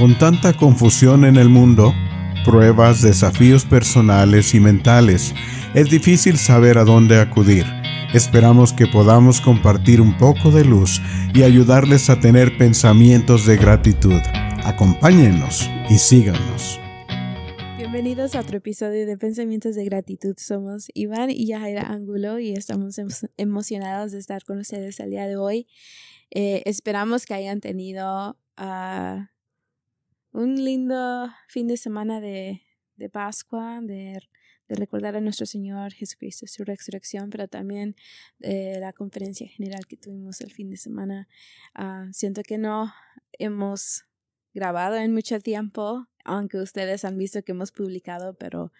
Con tanta confusión en el mundo, pruebas, desafíos personales y mentales, es difícil saber a dónde acudir. Esperamos que podamos compartir un poco de luz y ayudarles a tener pensamientos de gratitud. Acompáñenos y síganos. Bienvenidos a otro episodio de Pensamientos de Gratitud. Somos Iván y Yajaira Angulo y estamos em, emocionados de estar con ustedes el día de hoy. Eh, esperamos que hayan tenido a ah, un lindo fin de semana de, de Pascua, de, de, recordar a nuestro Señor Jesucristo, su resurrección, pero también de eh, la conferencia general que tuvimos el fin de semana. Ah, siento que no hemos grabado en mucho tiempo, aunque ustedes han visto que hemos publicado, pero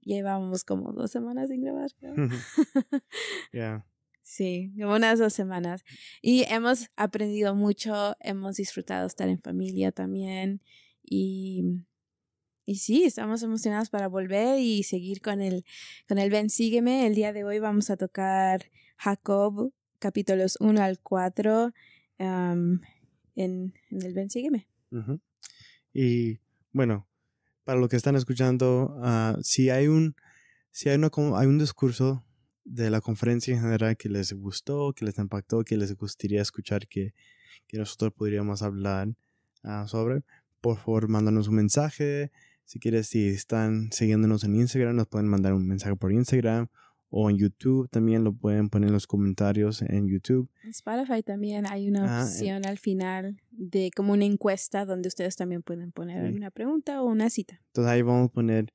llevamos como dos semanas sin grabar. Sí, como unas dos semanas. Y hemos aprendido mucho, hemos disfrutado estar en familia también. Y, y sí, estamos emocionados para volver y seguir con el, con el Ven Sígueme. El día de hoy vamos a tocar Jacob, capítulos 1 al 4, en, el Ven Sígueme. Y bueno, para los que están escuchando, ah, si hay un, si hay, una, hay un discurso de la conferencia en general que les gustó, que les impactó, que les gustaría escuchar, que, nosotros podríamos hablar ah, sobre, por favor, mándanos un mensaje. Si quieres, si están siguiéndonos en Instagram, nos pueden mandar un mensaje por Instagram o en YouTube también lo pueden poner en los comentarios en YouTube. En Spotify también hay una ah, eh. opción al final de como una encuesta donde ustedes también pueden poner alguna una pregunta o una cita. Entonces ahí vamos a poner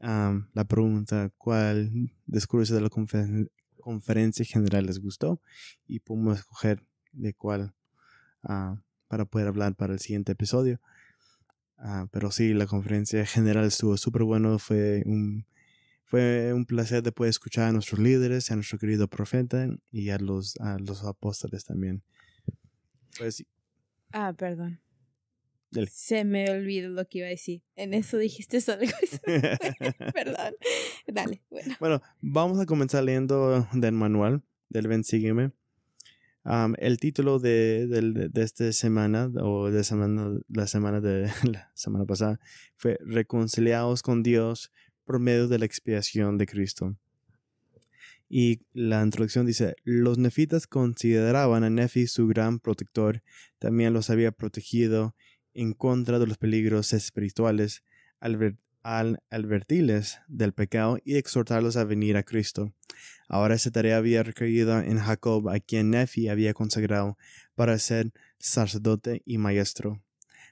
la pregunta cuál discurso de la conferencia general les gustó y podemos escoger de cuál para poder hablar para el siguiente episodio. Ah, pero sí, la conferencia general estuvo súper bueno, fue un, fue un placer de poder escuchar a nuestros líderes, a nuestro querido profeta y a los, a los apóstoles también. Pues ah, perdón. Se me olvidó lo que iba a decir. En eso dijiste algo. Perdón. Dale. Bueno. bueno, vamos a comenzar leyendo del manual del Ven Sígueme. el título de, de, esta semana o de la semana de la semana pasada fue Reconciliados con Dios por medio de la expiación de Cristo. Y la introducción dice, los nefitas consideraban a Nefi su gran protector, también los había protegido en contra de los peligros espirituales al, advertirles del pecado y exhortarlos a venir a Cristo. Ahora esa tarea había recaído en Jacob, a quien Nefi había consagrado para ser sacerdote y maestro.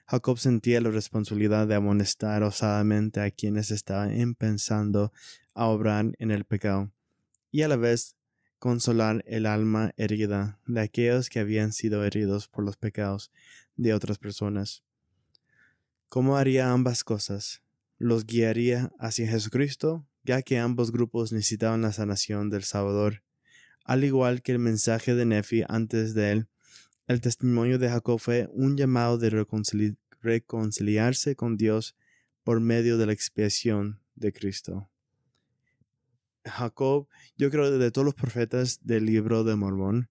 Jacob sentía la responsabilidad de amonestar osadamente a quienes estaban pensando a obrar en el pecado, y a la vez consolar el alma herida de aquellos que habían sido heridos por los pecados de otras personas. ¿Cómo haría ambas cosas? Los guiaría hacia Jesucristo, ya que ambos grupos necesitaban la sanación del Salvador. Al igual que el mensaje de Nefi antes de él, el testimonio de Jacob fue un llamado de reconciliarse con Dios por medio de la expiación de Cristo. Jacob, yo creo que de todos los profetas del libro de Mormón,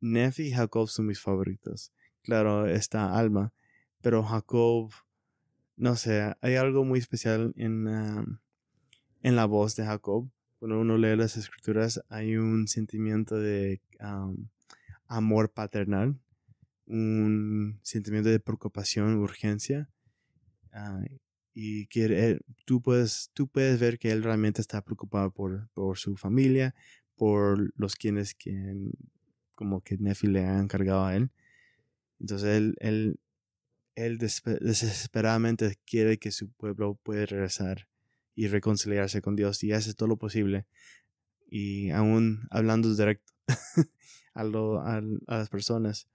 Nefi y Jacob son mis favoritos. Claro, está Alma, pero Jacob no sé, hay algo muy especial en, en la voz de Jacob. Cuando uno lee las escrituras hay un sentimiento de amor paternal, un sentimiento de preocupación, urgencia. Ah, y que tú, puedes, tú puedes ver que él realmente está preocupado por, su familia, por los quienes que como que Nefi le ha encargado a él. Entonces él él desesperadamente quiere que su pueblo pueda regresar y reconciliarse con Dios y hace todo lo posible. Y aún hablando directo a, a, las personas.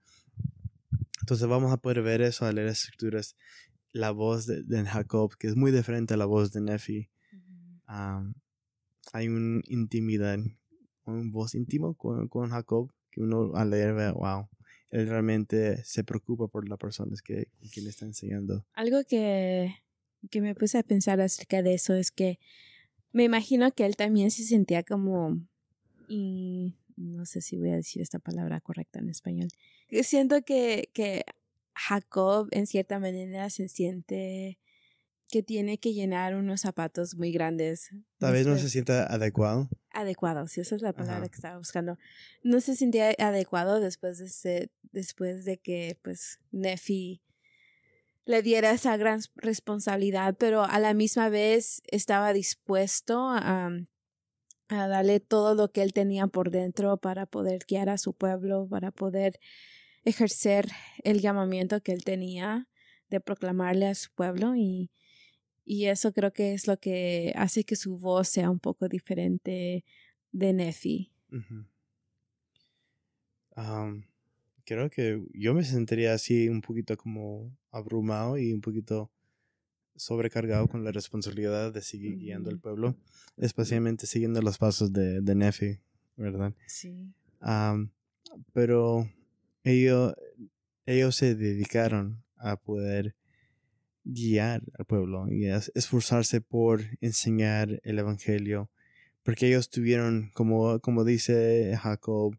Entonces vamos a poder ver eso al leer las escrituras. La voz de, Jacob, que es muy diferente a la voz de Nefi. hay una intimidad, una voz íntima con, con Jacob que uno al leer ve, wow él realmente se preocupa por las personas que, le está enseñando. Algo que, que me puse a pensar acerca de eso es que me imagino que él también se sentía como... Y no sé si voy a decir esta palabra correcta en español. Siento que, que Jacob en cierta manera se siente que tiene que llenar unos zapatos muy grandes. Tal vez no se sienta adecuado. Adecuado, sí, esa es la palabra que estaba buscando. No se sentía adecuado después de, ese, después de que pues Nefi le diera esa gran responsabilidad, pero a la misma vez estaba dispuesto a, a darle todo lo que él tenía por dentro para poder guiar a su pueblo, para poder ejercer el llamamiento que él tenía de proclamarle a su pueblo y y eso creo que es lo que hace que su voz sea un poco diferente de Nefi. creo que yo me sentiría así un poquito como abrumado y un poquito sobrecargado con la responsabilidad de seguir guiando al pueblo, especialmente siguiendo los pasos de, Nefi, ¿verdad? Sí. pero ellos, ellos se dedicaron a poder guiar al pueblo y esforzarse por enseñar el Evangelio, porque ellos tuvieron, como, como dice Jacob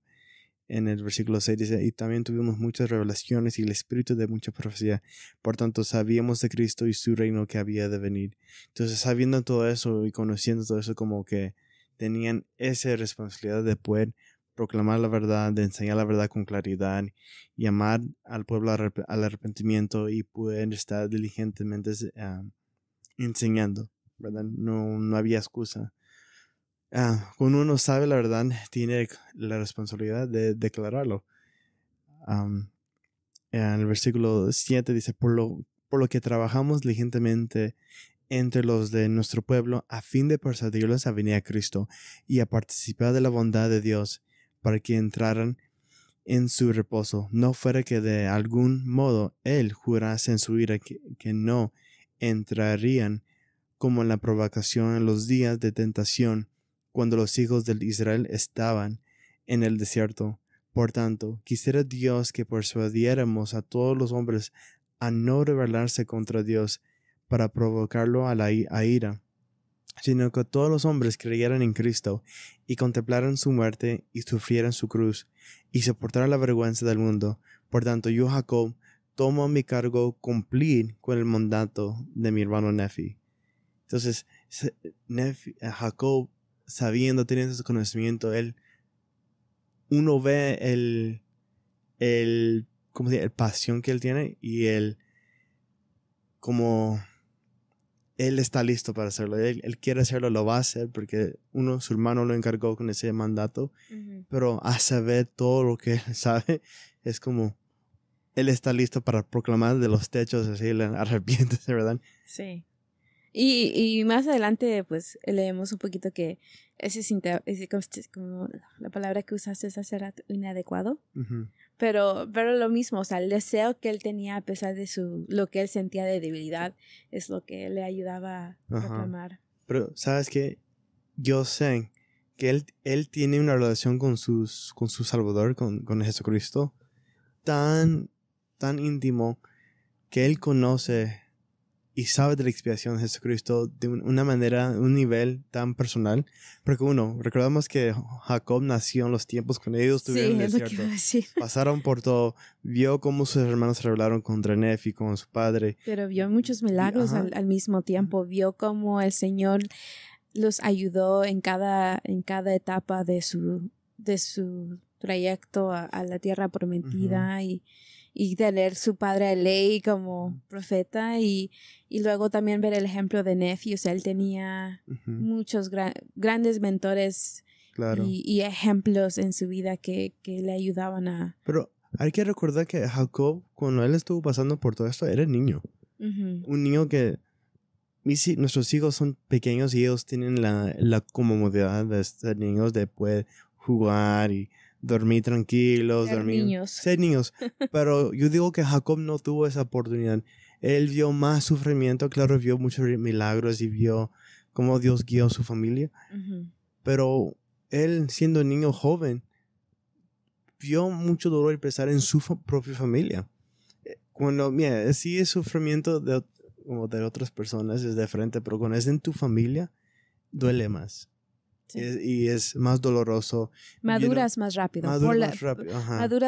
en el versículo 6, dice, y también tuvimos muchas revelaciones y el espíritu de mucha profecía, por tanto sabíamos de Cristo y su reino que había de venir. Entonces, sabiendo todo eso y conociendo todo eso, como que tenían esa responsabilidad de poder proclamar la verdad, de enseñar la verdad con claridad, llamar al pueblo al arrepentimiento y poder estar diligentemente ah, enseñando, ¿verdad? No, había excusa. Ah, cuando uno sabe la verdad, tiene la responsabilidad de declararlo. en el versículo 7 dice, por lo, por lo que trabajamos diligentemente entre los de nuestro pueblo a fin de persuadirlos a venir a Cristo y a participar de la bondad de Dios para que entraran en su reposo, no fuera que de algún modo él jurase en su ira que, no entrarían como en la provocación en los días de tentación cuando los hijos de Israel estaban en el desierto. Por tanto, quisiera Dios que persuadiéramos a todos los hombres a no rebelarse contra Dios para provocarlo a la ira, sino que todos los hombres creyeran en Cristo y contemplaran su muerte y sufrieran su cruz y soportaran la vergüenza del mundo. Por tanto, yo, Jacob, tomo mi cargo cumplir con el mandato de mi hermano Nefi. Entonces, eh, Jacob, sabiendo, teniendo ese conocimiento, él, uno ve el, el, El pasión que él tiene y el, como, él está listo para hacerlo, él, quiere hacerlo, lo va a hacer porque uno, su hermano lo encargó con ese mandato, pero a saber todo lo que él sabe, es como, él está listo para proclamar de los techos, así, arrepientes, ¿verdad? Sí. Y, y, más adelante, pues, leemos un poquito que ese, ese como la palabra que usaste es hacer inadecuado. Pero, lo mismo, o sea, el deseo que él tenía a pesar de su, lo que él sentía de debilidad es lo que le ayudaba a clamar. Pero, ¿sabes qué? Yo sé que él, él tiene una relación con, sus, con su Salvador, con, con Jesucristo, tan, tan íntimo que él conoce y sabe de la expiación de Jesucristo de una manera, un nivel tan personal. Porque uno, recordamos que Jacob nació en los tiempos cuando ellos tuvieron sí, el desierto. Pasaron por todo, vio cómo sus hermanos se rebelaron contra Nefi, con su padre. Pero vio muchos milagros al, mismo tiempo, vio cómo el Señor los ayudó en cada, en cada etapa de su, de su trayecto a, la tierra prometida y y tener su padre de ley como profeta y, luego también ver el ejemplo de Nefi, o sea, él tenía muchos grandes mentores y, ejemplos en su vida que, le ayudaban a... Pero hay que recordar que Jacob, cuando él estuvo pasando por todo esto, era niño. Un niño que... Si, nuestros hijos son pequeños y ellos tienen la, la comodidad de ser niños, de poder jugar y dormir tranquilos, dormí... dormir. Niños. Pero yo digo que Jacob no tuvo esa oportunidad. Él vio más sufrimiento, claro, vio muchos milagros y vio cómo Dios guió a su familia. Pero él, siendo niño joven, vio mucho dolor y pesar en su propia familia. Eh, cuando, mira, sí es sufrimiento de, como de otras personas, es de frente, pero cuando es en tu familia, duele más y es más doloroso. Maduras más rápido. Maduras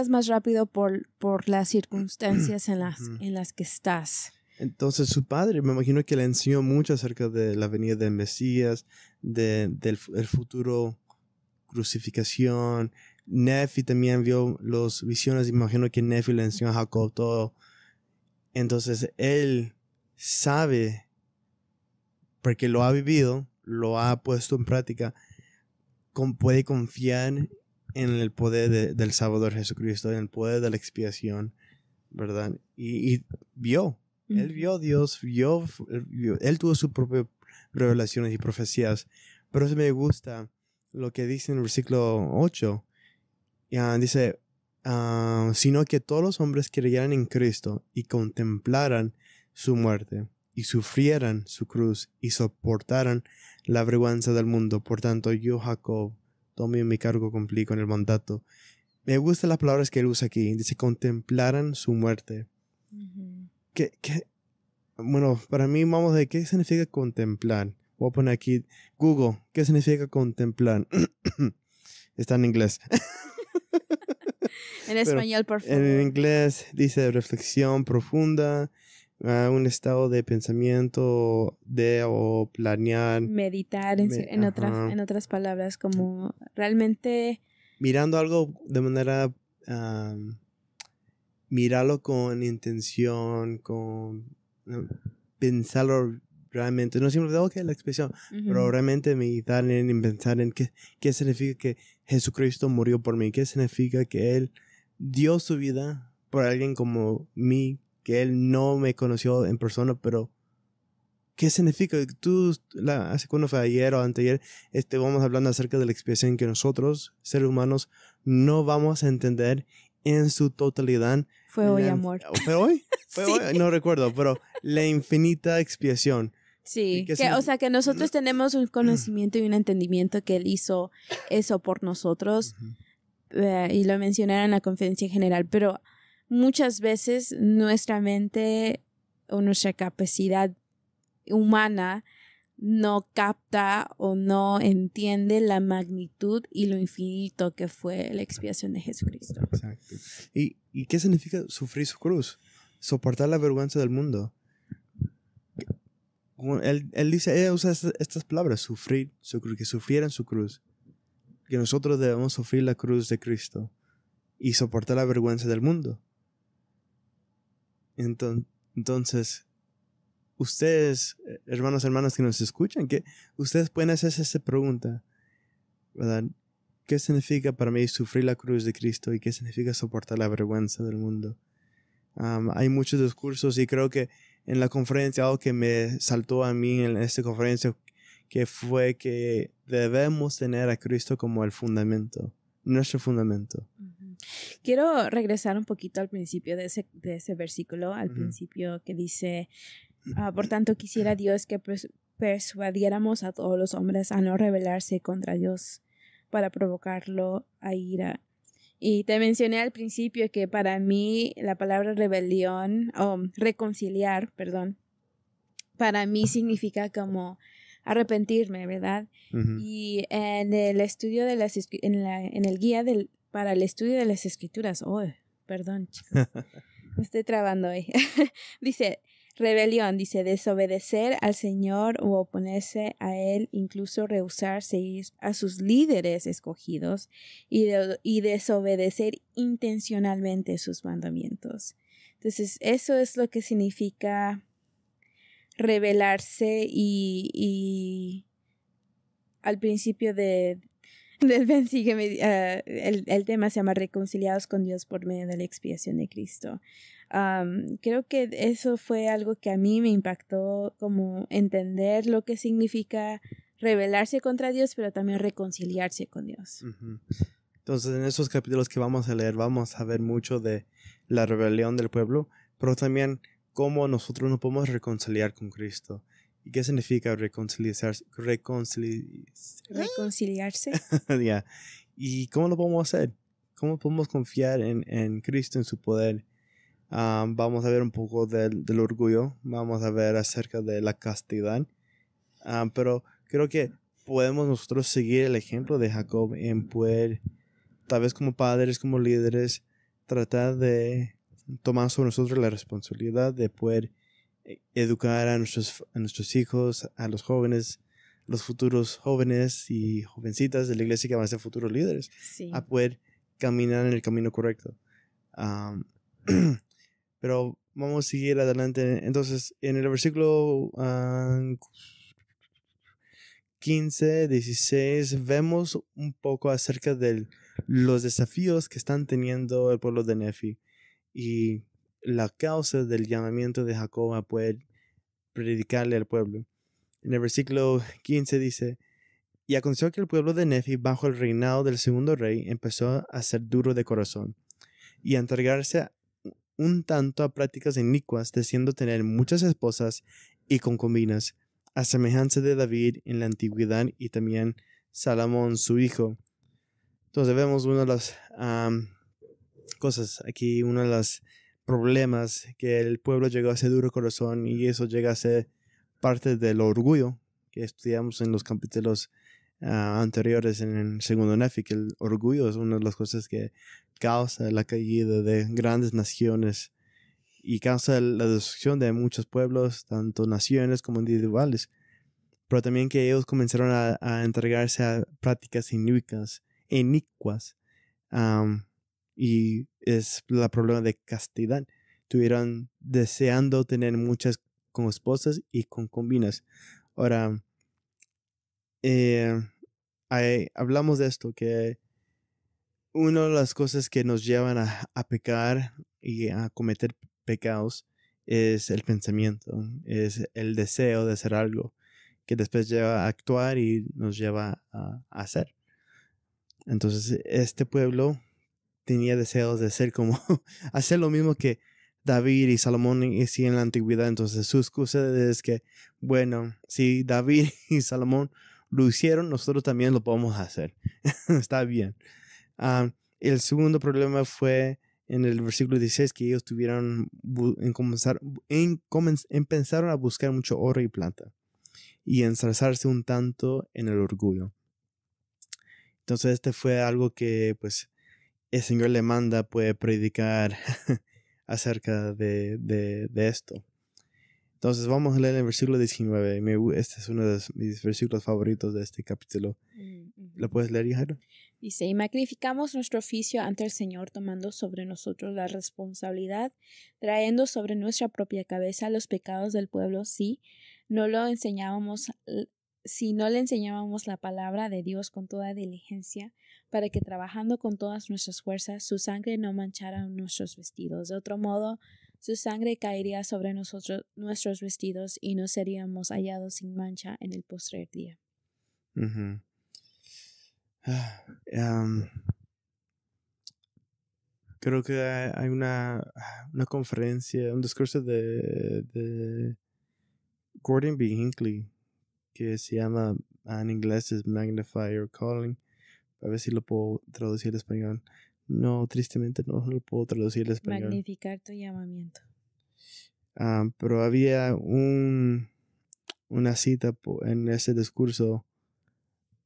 más rápido. por, las circunstancias en las, en las que estás. Entonces su padre, me imagino que le enseñó mucho acerca de la venida del Mesías, de, del futuro crucificación. Nefi también vio las visiones, imagino que Nefi le enseñó a Jacob todo. Entonces él sabe, porque lo ha vivido, lo ha puesto en práctica, puede confiar en el poder del Salvador Jesucristo, en el poder de la expiación, ¿verdad? Y, vio, él vio a Dios, vio, él tuvo sus propias revelaciones y profecías. Pero eso me gusta lo que dice en el versículo 8. y ah, dice, ah, sino que todos los hombres creyeran en Cristo y contemplaran su muerte y sufrieran su cruz y soportaran la vergüenza del mundo. Por tanto, yo, Jacob, tomé mi cargo, cumplí con el mandato. Me gustan las palabras que él usa aquí. Dice, contemplaran su muerte. Que, Bueno, para mí vamos de qué significa contemplar. Voy a poner aquí Google, ¿qué significa contemplar? Está en inglés. en español, por favor. En inglés dice reflexión profunda, a un estado de pensamiento de o planear. Meditar, en, en, otras palabras, como realmente... Mirando algo de manera... mirarlo con intención, con... pensarlo realmente, no siempre, que la expresión, pero realmente meditar en pensar en qué, qué significa que Jesucristo murió por mí, qué significa que Él dio su vida por alguien como mí, que él no me conoció en persona, pero ¿qué significa? Tú, la, hace cuando fue ayer o anteayer, este, vamos hablando acerca de la expiación que nosotros, seres humanos, no vamos a entender en su totalidad. Fue hoy, amor. ¿Fue hoy? ¿Fue hoy? No recuerdo, pero la infinita expiación. Sí, que, o sea, que nosotros tenemos un conocimiento y un entendimiento que Él hizo eso por nosotros. Eh, y lo mencionaron en la conferencia general, pero muchas veces nuestra mente o nuestra capacidad humana no capta o no entiende la magnitud y lo infinito que fue la expiación de Jesucristo. Exacto. ¿Y, y qué significa sufrir su cruz? Soportar la vergüenza del mundo. Él, dice, él usa estas, palabras, sufrir, su, que sufrieran su cruz. Que nosotros debemos sufrir la cruz de Cristo y soportar la vergüenza del mundo. Entonces, ustedes, eh, hermanos, hermanas que nos escuchan, que ustedes pueden hacerse esa pregunta, ¿Qué significa para mí sufrir la cruz de Cristo y qué significa soportar la vergüenza del mundo? hay muchos discursos y creo que en la conferencia algo que me saltó a mí en esta conferencia que fue que debemos tener a Cristo como el fundamento, nuestro fundamento. Mm. Quiero regresar un poquito al principio de ese, versículo, al principio que dice, ah, por tanto quisiera Dios que persuadiéramos a todos los hombres a no rebelarse contra Dios para provocarlo a ira. Y te mencioné al principio que para mí la palabra rebelión o reconciliar, perdón, para mí significa como arrepentirme, ¿verdad? Y en el estudio de las en, en el guía del, para el estudio de las escrituras. Oh, perdón, chicos. Me estoy trabando ahí. dice, rebelión, dice, desobedecer al Señor o oponerse a Él, incluso rehusarse a sus líderes escogidos y, desobedecer intencionalmente sus mandamientos. Entonces, eso es lo que significa rebelarse y al principio de, sigue, eh, el, tema se llama Reconciliados con Dios por medio de la expiación de Cristo. creo que eso fue algo que a mí me impactó, como entender lo que significa rebelarse contra Dios, pero también reconciliarse con Dios. Entonces, en esos capítulos que vamos a leer, vamos a ver mucho de la rebelión del pueblo, pero también cómo nosotros nos podemos reconciliar con Cristo. ¿Y qué significa reconciliarse? reconciliarse. ¿Y cómo lo podemos hacer? ¿Cómo podemos confiar en, Cristo, en su poder? Ah, vamos a ver un poco del, orgullo, vamos a ver acerca de la castidad, ah, pero creo que podemos nosotros seguir el ejemplo de Jacob en poder, tal vez como padres, como líderes, tratar de tomar sobre nosotros la responsabilidad de poder educar a nuestros, nuestros hijos, a los jóvenes, los futuros jóvenes y jovencitas de la iglesia que van a ser futuros líderes, a poder caminar en el camino correcto. pero vamos a seguir adelante. Entonces, en el versículo 15, ah, 16, vemos un poco acerca de los desafíos que están teniendo el pueblo de Nefi. Y la causa del llamamiento de Jacob a poder predicarle al pueblo. En el versículo 15 dice, y aconteció que el pueblo de Nefi, bajo el reinado del segundo rey, empezó a ser duro de corazón y a entregarse un tanto a prácticas inicuas, deseando tener muchas esposas y concubinas, a semejanza de David en la antigüedad y también Salomón, su hijo. Entonces vemos una de las cosas aquí, una de las problemas que el pueblo llegó a ese duro corazón y eso llega a ser parte del orgullo que estudiamos en los capítulos ah, anteriores en el segundo Nefi, que el orgullo es una de las cosas que causa la caída de grandes naciones y causa la destrucción de muchos pueblos, tanto naciones como individuales, pero también que ellos comenzaron a, entregarse a prácticas inicuas, inicuas y es la problema de castidad. Tuvieron deseando tener muchas con esposas y con combinas. Ahora, eh, hablamos de esto, que una de las cosas que nos llevan a, pecar y a cometer pecados es el pensamiento, es el deseo de hacer algo que después lleva a actuar y nos lleva a hacer. Entonces, este pueblo tenía deseos de ser como, hacer lo mismo que David y Salomón hicieron en la antigüedad. Entonces su excusa es que, bueno, si David y Salomón lo hicieron, nosotros también lo podemos hacer. Está bien. Ah, el segundo problema fue en el versículo 16 que ellos tuvieron en comenzar, en empezaron a buscar mucho oro y plata y ensalzarse un tanto en el orgullo. Entonces este fue algo que pues el Señor le manda puede predicar acerca de, esto. Entonces vamos a leer el versículo 19. Este es uno de mis versículos favoritos de este capítulo. Mm, ¿Lo puedes leer, Jairo? Dice, y magnificamos nuestro oficio ante el Señor tomando sobre nosotros la responsabilidad, trayendo sobre nuestra propia cabeza los pecados del pueblo si no lo enseñábamos, si no le enseñábamos la palabra de Dios con toda diligencia, para que trabajando con todas nuestras fuerzas su sangre no manchara nuestros vestidos. De otro modo, su sangre caería sobre nosotros, nuestros vestidos y no seríamos hallados sin mancha en el postrer día. Ah, em, creo que hay una, una conferencia, un discurso de, de Gordon B. Hinckley que se llama ah, en inglés es Magnify Your Calling a ver si lo puedo traducir al español. No, tristemente no, lo puedo traducir al español. Magnificar tu llamamiento. Ah, pero había un, una cita en ese discurso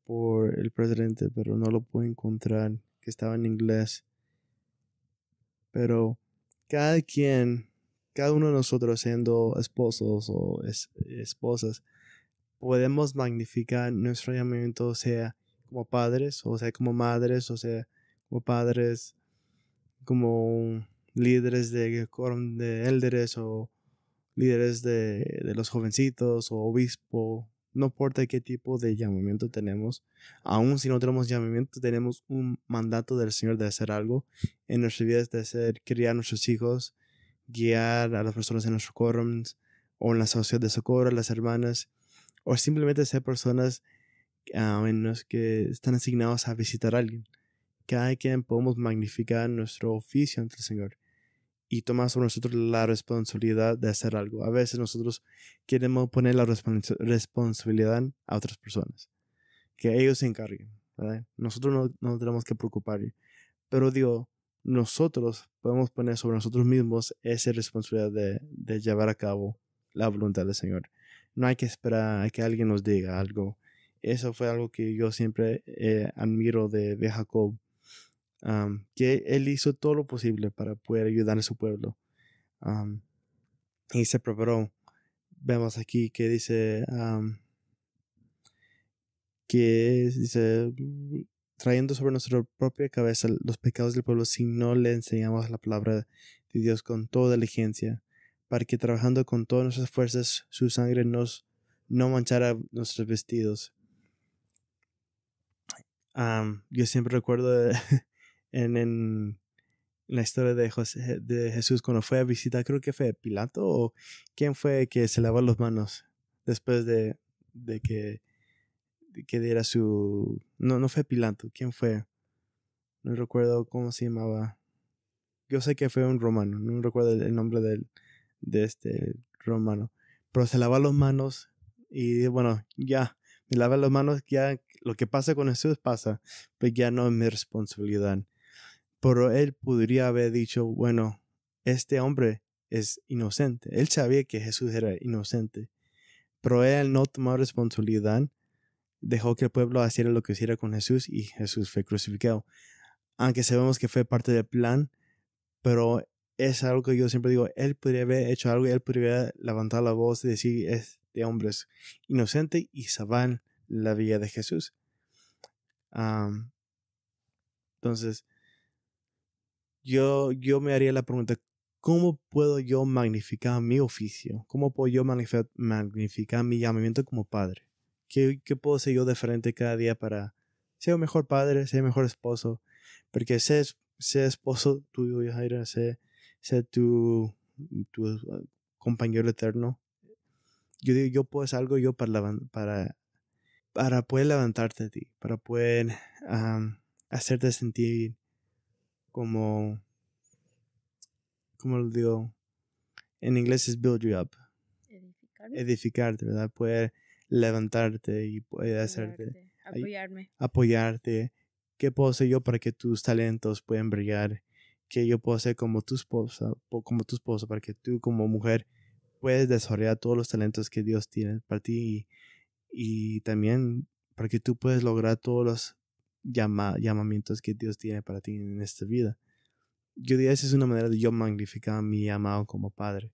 por el presidente, pero no lo pude encontrar, que estaba en inglés. Pero cada quien, cada uno de nosotros siendo esposos o esposas, podemos magnificar nuestro llamamiento, o sea, como padres, o sea, como madres, o sea, como padres, como líderes de de élderes o líderes de, los jovencitos o obispo, no importa qué tipo de llamamiento tenemos, Aún si no tenemos llamamiento, tenemos un mandato del Señor de hacer algo en nuestras vidas, de ser criar a nuestros hijos, guiar a las personas en nuestros quórums, o en la sociedad de socorro, las hermanas, o simplemente ser personas a menos que están asignados a visitar a alguien. Cada quien podemos magnificar nuestro oficio ante el Señor y tomar sobre nosotros la responsabilidad de hacer algo. A veces nosotros queremos poner la responsabilidad a otras personas, que ellos se encarguen. Nosotros no, tenemos que preocupar. Pero digo, nosotros podemos poner sobre nosotros mismos esa responsabilidad de, de llevar a cabo la voluntad del Señor. No hay que esperar a que alguien nos diga algo eso fue algo que yo siempre eh, admiro de, de Jacob, que él hizo todo lo posible para poder ayudar a su pueblo. y se preparó. Vemos aquí que dice que dice trayendo sobre nuestra propia cabeza los pecados del pueblo si no le enseñamos la palabra de Dios con toda diligencia, para que trabajando con todas nuestras fuerzas su sangre nos no manchara nuestros vestidos yo siempre recuerdo eh, en, la historia de, de Jesús cuando fue a visitar, creo que fue Pilato o quién fue que se lavó las manos después de, que, que diera su... No, no fue Pilato, ¿quién fue? No recuerdo cómo se llamaba. Yo sé que fue un romano, no recuerdo el, nombre de este romano. Pero se lavó las manos y bueno, ya, me lavó las manos, ya lo que pasa con Jesús pasa, pues ya no es mi responsabilidad. Pero él podría haber dicho, bueno, este hombre es inocente. Él sabía que Jesús era inocente, pero él no tomó responsabilidad, dejó que el pueblo hiciera lo que hiciera con Jesús y Jesús fue crucificado. Aunque sabemos que fue parte del plan, pero es algo que yo siempre digo, él podría haber hecho algo, y él podría levantar la voz y decir, este hombre es inocente y se la vida de Jesús. entonces, yo, yo me haría la pregunta, ¿cómo puedo yo magnificar mi oficio? ¿Cómo puedo yo magnificar mi llamamiento como padre? ¿Qué, puedo hacer yo de frente cada día para ser un mejor padre, ser mejor esposo? Porque ser, ser esposo tuyo, Jaira, ser, ser tu, ah, compañero eterno. Yo digo, yo puedo hacer algo yo para, para para poder levantarte a ti, para poder hacerte sentir como, como lo digo, en inglés es build you up. Edificarte. Edificarte, ¿verdad? Poder levantarte y poder hacerte. Apoyarte. ¿Qué puedo hacer yo para que tus talentos puedan brillar? ¿Qué yo puedo hacer como tu esposa, como tu esposa, para que tú como mujer puedas desarrollar todos los talentos que Dios tiene para ti y también para que tú puedas lograr todos los llamamientos que Dios tiene para ti en esta vida. Yo diría, esa es una manera de yo magnificar a mi amado como padre.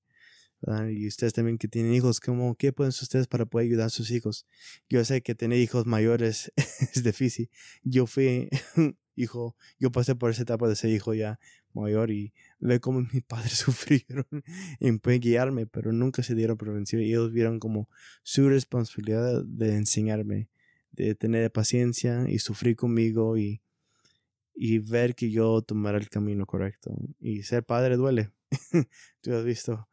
Y ustedes también que tienen hijos, ¿qué pueden hacer ustedes para poder ayudar a sus hijos? Yo sé que tener hijos mayores es difícil. Yo fui hijo, yo pasé por esa etapa de ser hijo ya, mayor y ve cómo mis padres sufrieron y pueden guiarme, pero nunca se dieron prevención y ellos vieron como su responsabilidad de enseñarme, de tener paciencia y sufrir conmigo y, ver que yo tomara el camino correcto. Y ser padre duele. Tú has visto,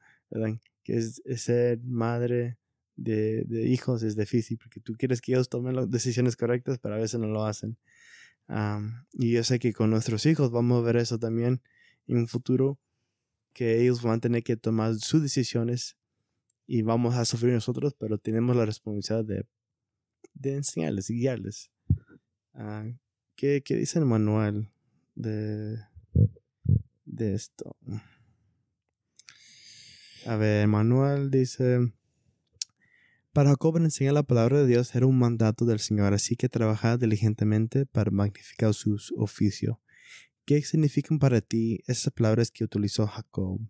Que ser madre de, hijos es difícil porque tú quieres que ellos tomen las decisiones correctas, pero a veces no lo hacen. y yo sé que con nuestros hijos vamos a ver eso también en un futuro que ellos van a tener que tomar sus decisiones y vamos a sufrir nosotros, pero tenemos la responsabilidad de, enseñarles y guiarles. Ah, ¿qué, dice el manual de, de esto? A ver, el manual dice... Para Jacob enseñar la palabra de Dios era un mandato del Señor, así que trabajaba diligentemente para magnificar su oficio. ¿Qué significan para ti esas palabras que utilizó Jacob?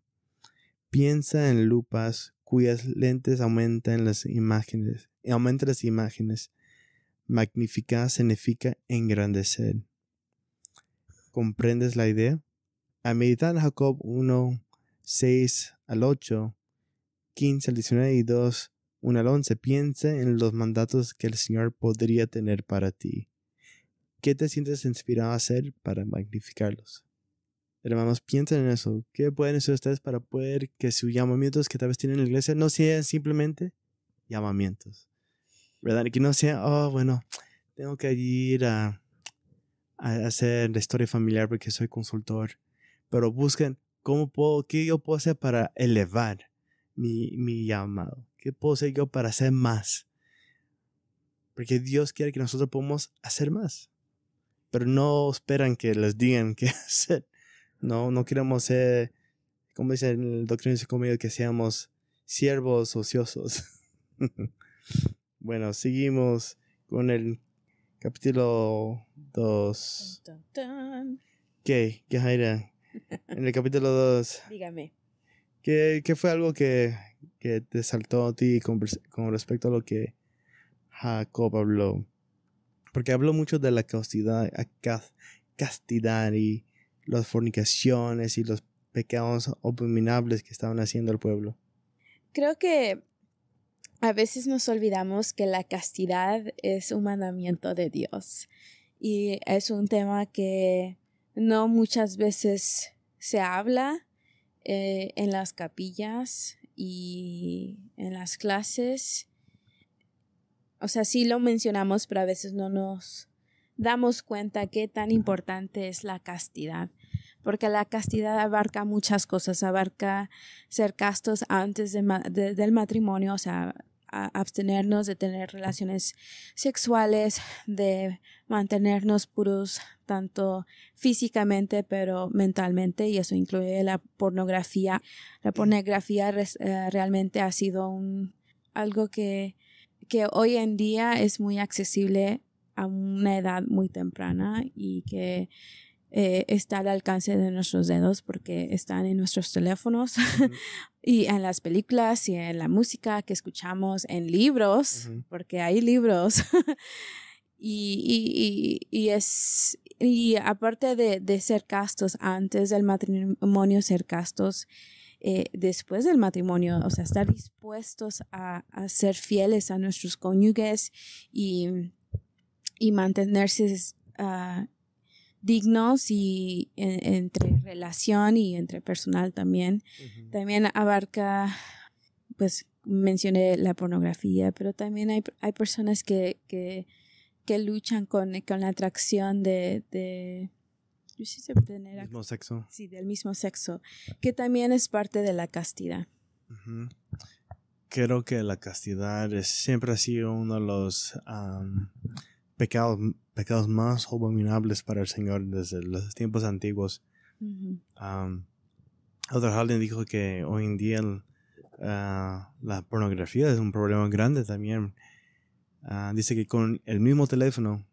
Piensa en lupas cuyas lentes aumentan las imágenes, aumentan las imágenes. Magnificar significa engrandecer. ¿Comprendes la idea? A meditar en Jacob 1, 6 al 8, 15 al 19 y 2, 1 al 11, piensa en los mandatos que el Señor podría tener para ti. ¿Qué te sientes inspirado a hacer para magnificarlos? Hermanos, piensen en eso. ¿Qué pueden hacer ustedes para poder que sus llamamientos que tal vez tienen en la iglesia no sean simplemente llamamientos? ¿Verdad? Que no sea, oh, bueno, tengo que ir a, hacer la historia familiar porque soy consultor. Pero busquen cómo puedo, qué yo puedo hacer para elevar mi, mi llamado. ¿Qué puedo hacer yo para hacer más? Porque Dios quiere que nosotros podamos hacer más pero no esperan que les digan qué hacer. No, no queremos ser, como dice el doctrina de que seamos siervos ociosos. bueno, seguimos con el capítulo 2. ¿Qué? ¿Qué, Jaira? En el capítulo 2. Dígame. ¿qué, fue algo que, te saltó a ti con respecto a lo que Jacob habló? Porque habló mucho de la castidad, y las fornicaciones y los pecados abominables que estaban haciendo el pueblo. Creo que a veces nos olvidamos que la castidad es un mandamiento de Dios y es un tema que no muchas veces se habla eh, en las capillas y en las clases o sea, sí lo mencionamos, pero a veces no nos damos cuenta qué tan importante es la castidad, porque la castidad abarca muchas cosas, abarca ser castos antes del matrimonio, o sea, abstenernos de tener relaciones sexuales, de mantenernos puros tanto físicamente pero mentalmente y eso incluye la pornografía. La pornografía eh, realmente ha sido un, algo que que hoy en día es muy accesible a una edad muy temprana y que eh, está al alcance de nuestros dedos porque están en nuestros teléfonos y en las películas y en la música que escuchamos, en libros, porque hay libros. y, es, y aparte de ser castos, antes del matrimonio ser castos, eh, después del matrimonio, o sea, estar dispuestos a, ser fieles a nuestros cónyuges y, mantenerse ah, dignos y entre relación y entre personal también. También abarca, pues mencioné la pornografía, pero también hay, personas que, que, luchan con, la atracción de tener. ¿Del mismo sexo? Sí, del mismo sexo, que también es parte de la castidad. Creo que la castidad siempre ha sido uno de los pecados, pecados más abominables para el Señor desde los tiempos antiguos. Uh -huh. dijo que hoy en día ah, la pornografía es un problema grande también. Ah, dice que con el mismo teléfono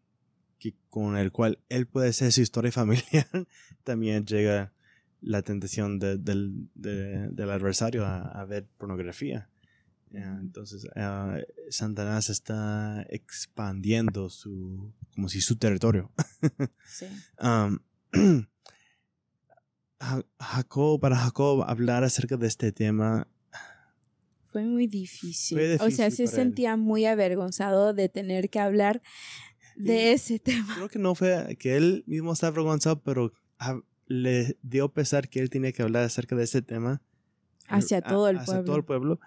que con el cual él puede ser su historia familiar, también llega la tentación del adversario a, ver pornografía. entonces, ah, santana se está expandiendo su, como si su territorio. para Jacob hablar acerca de este tema. Fue muy difícil. o sea, se sentía muy avergonzado de tener que hablar de ese tema. Creo que no fue que él mismo estaba avergonzado, pero ah, le dio pesar que él tenía que hablar acerca de ese tema. Hacia ah, todo el hacia todo el pueblo.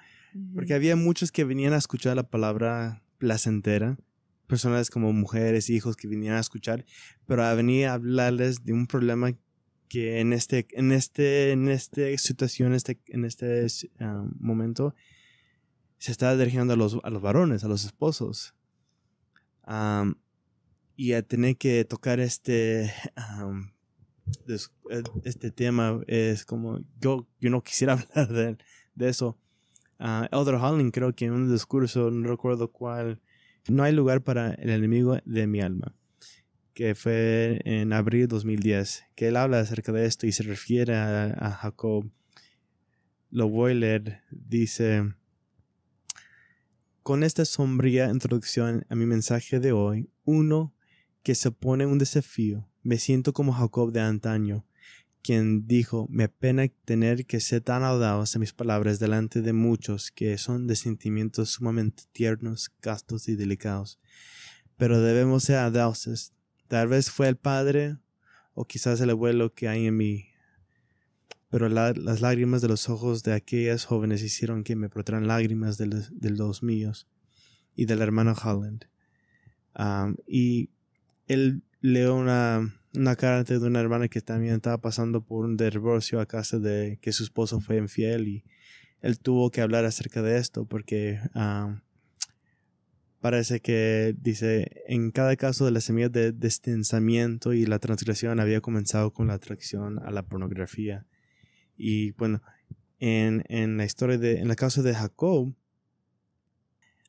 Porque había muchos que venían a escuchar la palabra placentera. Personas como mujeres, hijos que venían a escuchar, pero a venir a hablarles de un problema que en este, en este, en esta situación, este, en este ah, momento, se está dirigiendo a los, a los varones, a los esposos y a tener que tocar este, eh, este tema es como, yo, yo no quisiera hablar de, eso. Ah, Elder Holland creo que en un discurso, no recuerdo cuál, no hay lugar para el enemigo de mi alma, que fue en abril de 2010, que él habla acerca de esto y se refiere a, Jacob. Lo dice... Con esta sombría introducción a mi mensaje de hoy, uno que se pone un desafío. Me siento como Jacob de antaño, quien dijo, me pena tener que ser tan audaz en mis palabras delante de muchos que son de sentimientos sumamente tiernos, castos y delicados. Pero debemos ser audaces. Tal vez fue el padre o quizás el abuelo que hay en mí. Pero las lágrimas de los ojos de aquellas jóvenes hicieron que me brotaran lágrimas de los, míos y del hermano Holland. Ah, y él leo una, una carta de una hermana que también estaba pasando por un divorcio a casa de que su esposo fue infiel y él tuvo que hablar acerca de esto porque parece que dice en cada caso de la semilla de destensamiento y la transgresión había comenzado con la atracción a la pornografía y bueno en, la historia de en la causa de Jacob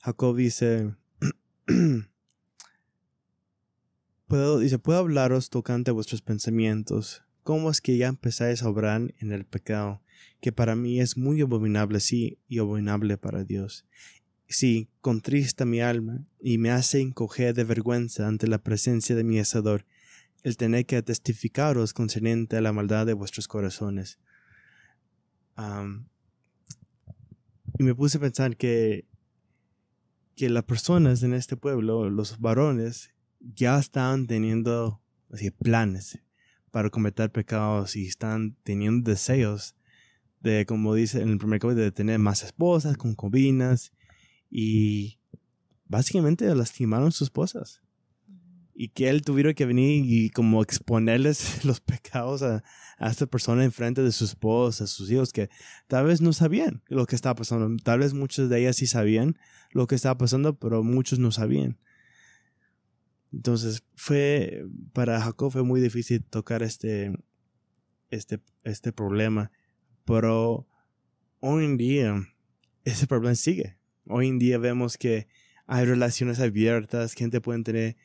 Jacob dice Puedo, dice, puedo hablaros tocante a vuestros pensamientos, cómo es que ya empezáis a obrar en el pecado, que para mí es muy abominable, sí, y abominable para Dios. Sí, contrista mi alma, y me hace encoger de vergüenza ante la presencia de mi asador, el tener que testificaros concerniente a la maldad de vuestros corazones. y me puse a pensar que, que las personas en este pueblo, los varones, ya están teniendo planes para cometer pecados y están teniendo deseos de, como dice en el primer capítulo, de tener más esposas, concubinas y básicamente lastimaron sus esposas. Y que él tuviera que venir y como exponerles los pecados a, a esta persona enfrente de sus esposas, sus hijos, que tal vez no sabían lo que estaba pasando. Tal vez muchas de ellas sí sabían lo que estaba pasando, pero muchos no sabían. Entonces fue, para Jacob fue muy difícil tocar este, este, este problema, pero hoy en día ese problema sigue. Hoy en día vemos que hay relaciones abiertas, gente puede tener,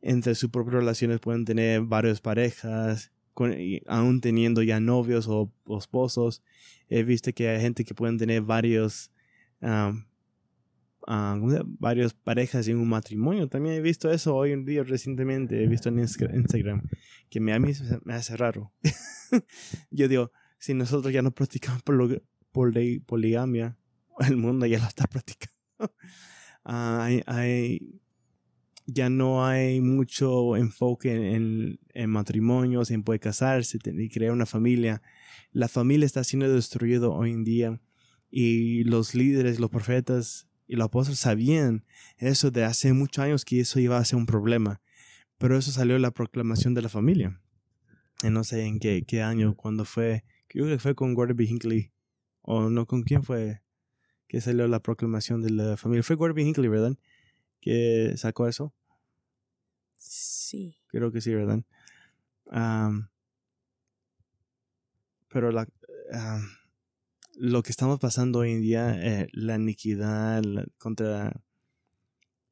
entre sus propias relaciones pueden tener varias parejas, con, aún teniendo ya novios o, esposos. He visto que hay gente que pueden tener varios ah, Varios ah, varias parejas en un matrimonio. También he visto eso hoy en día recientemente, he visto en Instagram, que me, a mí me hace raro. Yo digo, si nosotros ya no practicamos Por poligamia, el mundo ya lo está practicando. Ah, ya no hay mucho enfoque en, en, matrimonios, en poder casarse y crear una familia. La familia está siendo destruida hoy en día y los líderes, los profetas y los apóstoles sabían eso de hace muchos años que eso iba a ser un problema. Pero eso salió en la proclamación de la familia. no sé en qué, qué año, cuando fue, creo que fue con Gordon B. Hinckley, o no, con quién fue que salió la proclamación de la familia. Fue Gordon B. Hinckley, ¿verdad? Que sacó eso. Sí. Creo que sí, ¿verdad? pero la lo que estamos pasando hoy en día, eh, la iniquidad contra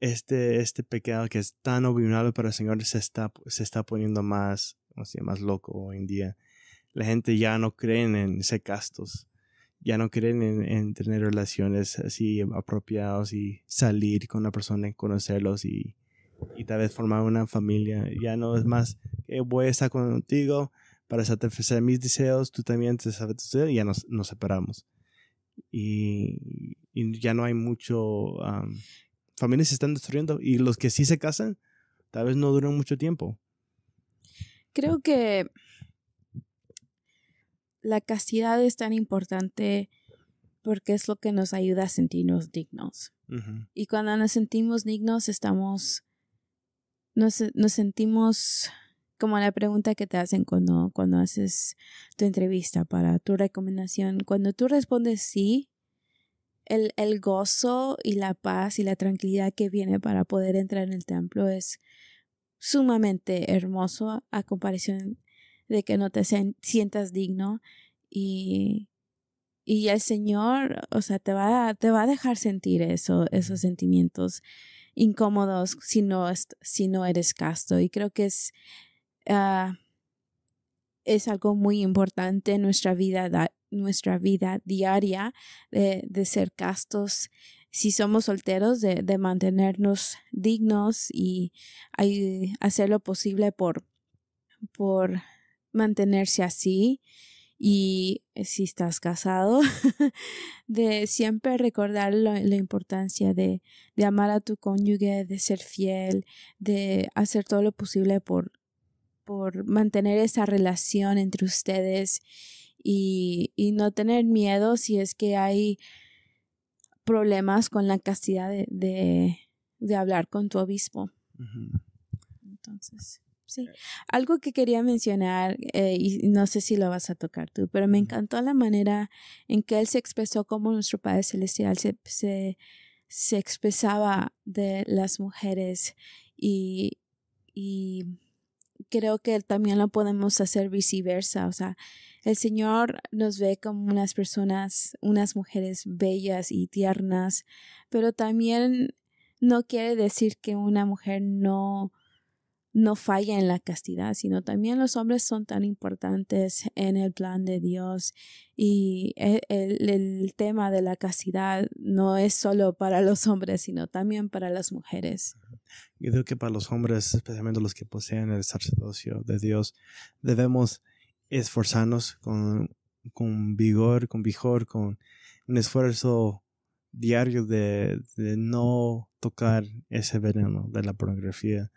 este, este pecado que es tan abominable para el Señor se está, se está poniendo más, más loco hoy en día. La gente ya no cree en ser castos, ya no creen en, tener relaciones así apropiados y salir con la persona y conocerlos y, tal vez formar una familia. Ya no es más, que eh, voy a estar contigo, para satisfacer mis deseos, tú también te sabes, y ya nos, nos separamos. Y, ya no hay mucho... familias se están destruyendo y los que sí se casan, tal vez no duran mucho tiempo. Creo que la castidad es tan importante porque es lo que nos ayuda a sentirnos dignos. Y cuando nos sentimos dignos, estamos, nos, nos sentimos como la pregunta que te hacen cuando, cuando haces tu entrevista para tu recomendación, cuando tú respondes sí, el, el gozo y la paz y la tranquilidad que viene para poder entrar en el templo es sumamente hermoso a comparación de que no te sientas digno y, y el Señor, o sea, te va, a, te va a dejar sentir esos sentimientos incómodos si no, si no eres casto. Y creo que es Ah, es algo muy importante en nuestra vida, nuestra vida diaria de, eh, de, ser castos. Si somos solteros, de, mantenernos dignos y hacer lo posible por, por mantenerse así y eh, si estás casado, de siempre recordar la importancia de, de, amar a tu cónyuge, de ser fiel, de hacer todo lo posible por por mantener esa relación entre ustedes y, no tener miedo si es que hay problemas con la castidad de, hablar con tu obispo. Entonces. Sí. Algo que quería mencionar, eh, y no sé si lo vas a tocar tú, pero me encantó la manera en que él se expresó como nuestro Padre Celestial se, expresaba de las mujeres y creo que también lo podemos hacer viceversa. O sea, el Señor nos ve como unas personas, unas mujeres bellas y tiernas, pero también no quiere decir que una mujer no no falla en la castidad, sino también los hombres son tan importantes en el plan de Dios y e, el, el, tema de la castidad no es solo para los hombres, sino también para las mujeres. Yo creo que para los hombres, especialmente los que poseen el sacerdocio de Dios, debemos esforzarnos con, con vigor, con vigor, con un esfuerzo diario de, de no tocar ese veneno de la pornografía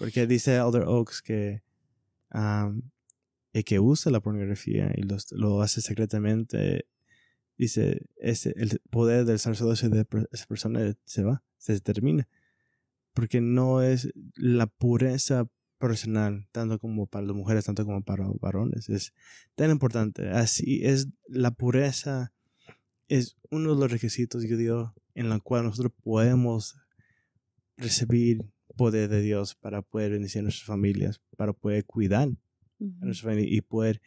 porque dice Elder Oaks que el que usa la pornografía y lo hace secretamente, dice, el poder del sacerdocio de esa persona se va, se termina. Porque no es la pureza personal, tanto como para las mujeres, tanto como para los varones. Es tan importante. Así es, la pureza es uno de los requisitos, yo digo, en la cual nosotros podemos recibir poder de Dios para poder bendecir a nuestras familias, para poder cuidar a nuestras familias y poder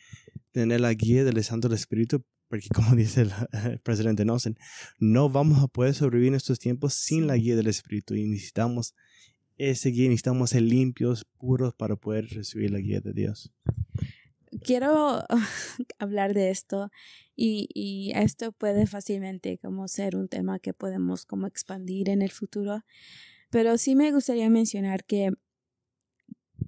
tener la guía del Santo Espíritu, porque como dice el, presidente Nelson, no vamos a poder sobrevivir en estos tiempos sin la guía del Espíritu y necesitamos ese guía, necesitamos ser limpios, puros para poder recibir la guía de Dios. Quiero hablar de esto y, y, esto puede fácilmente como ser un tema que podemos como expandir en el futuro, pero sí me gustaría mencionar que,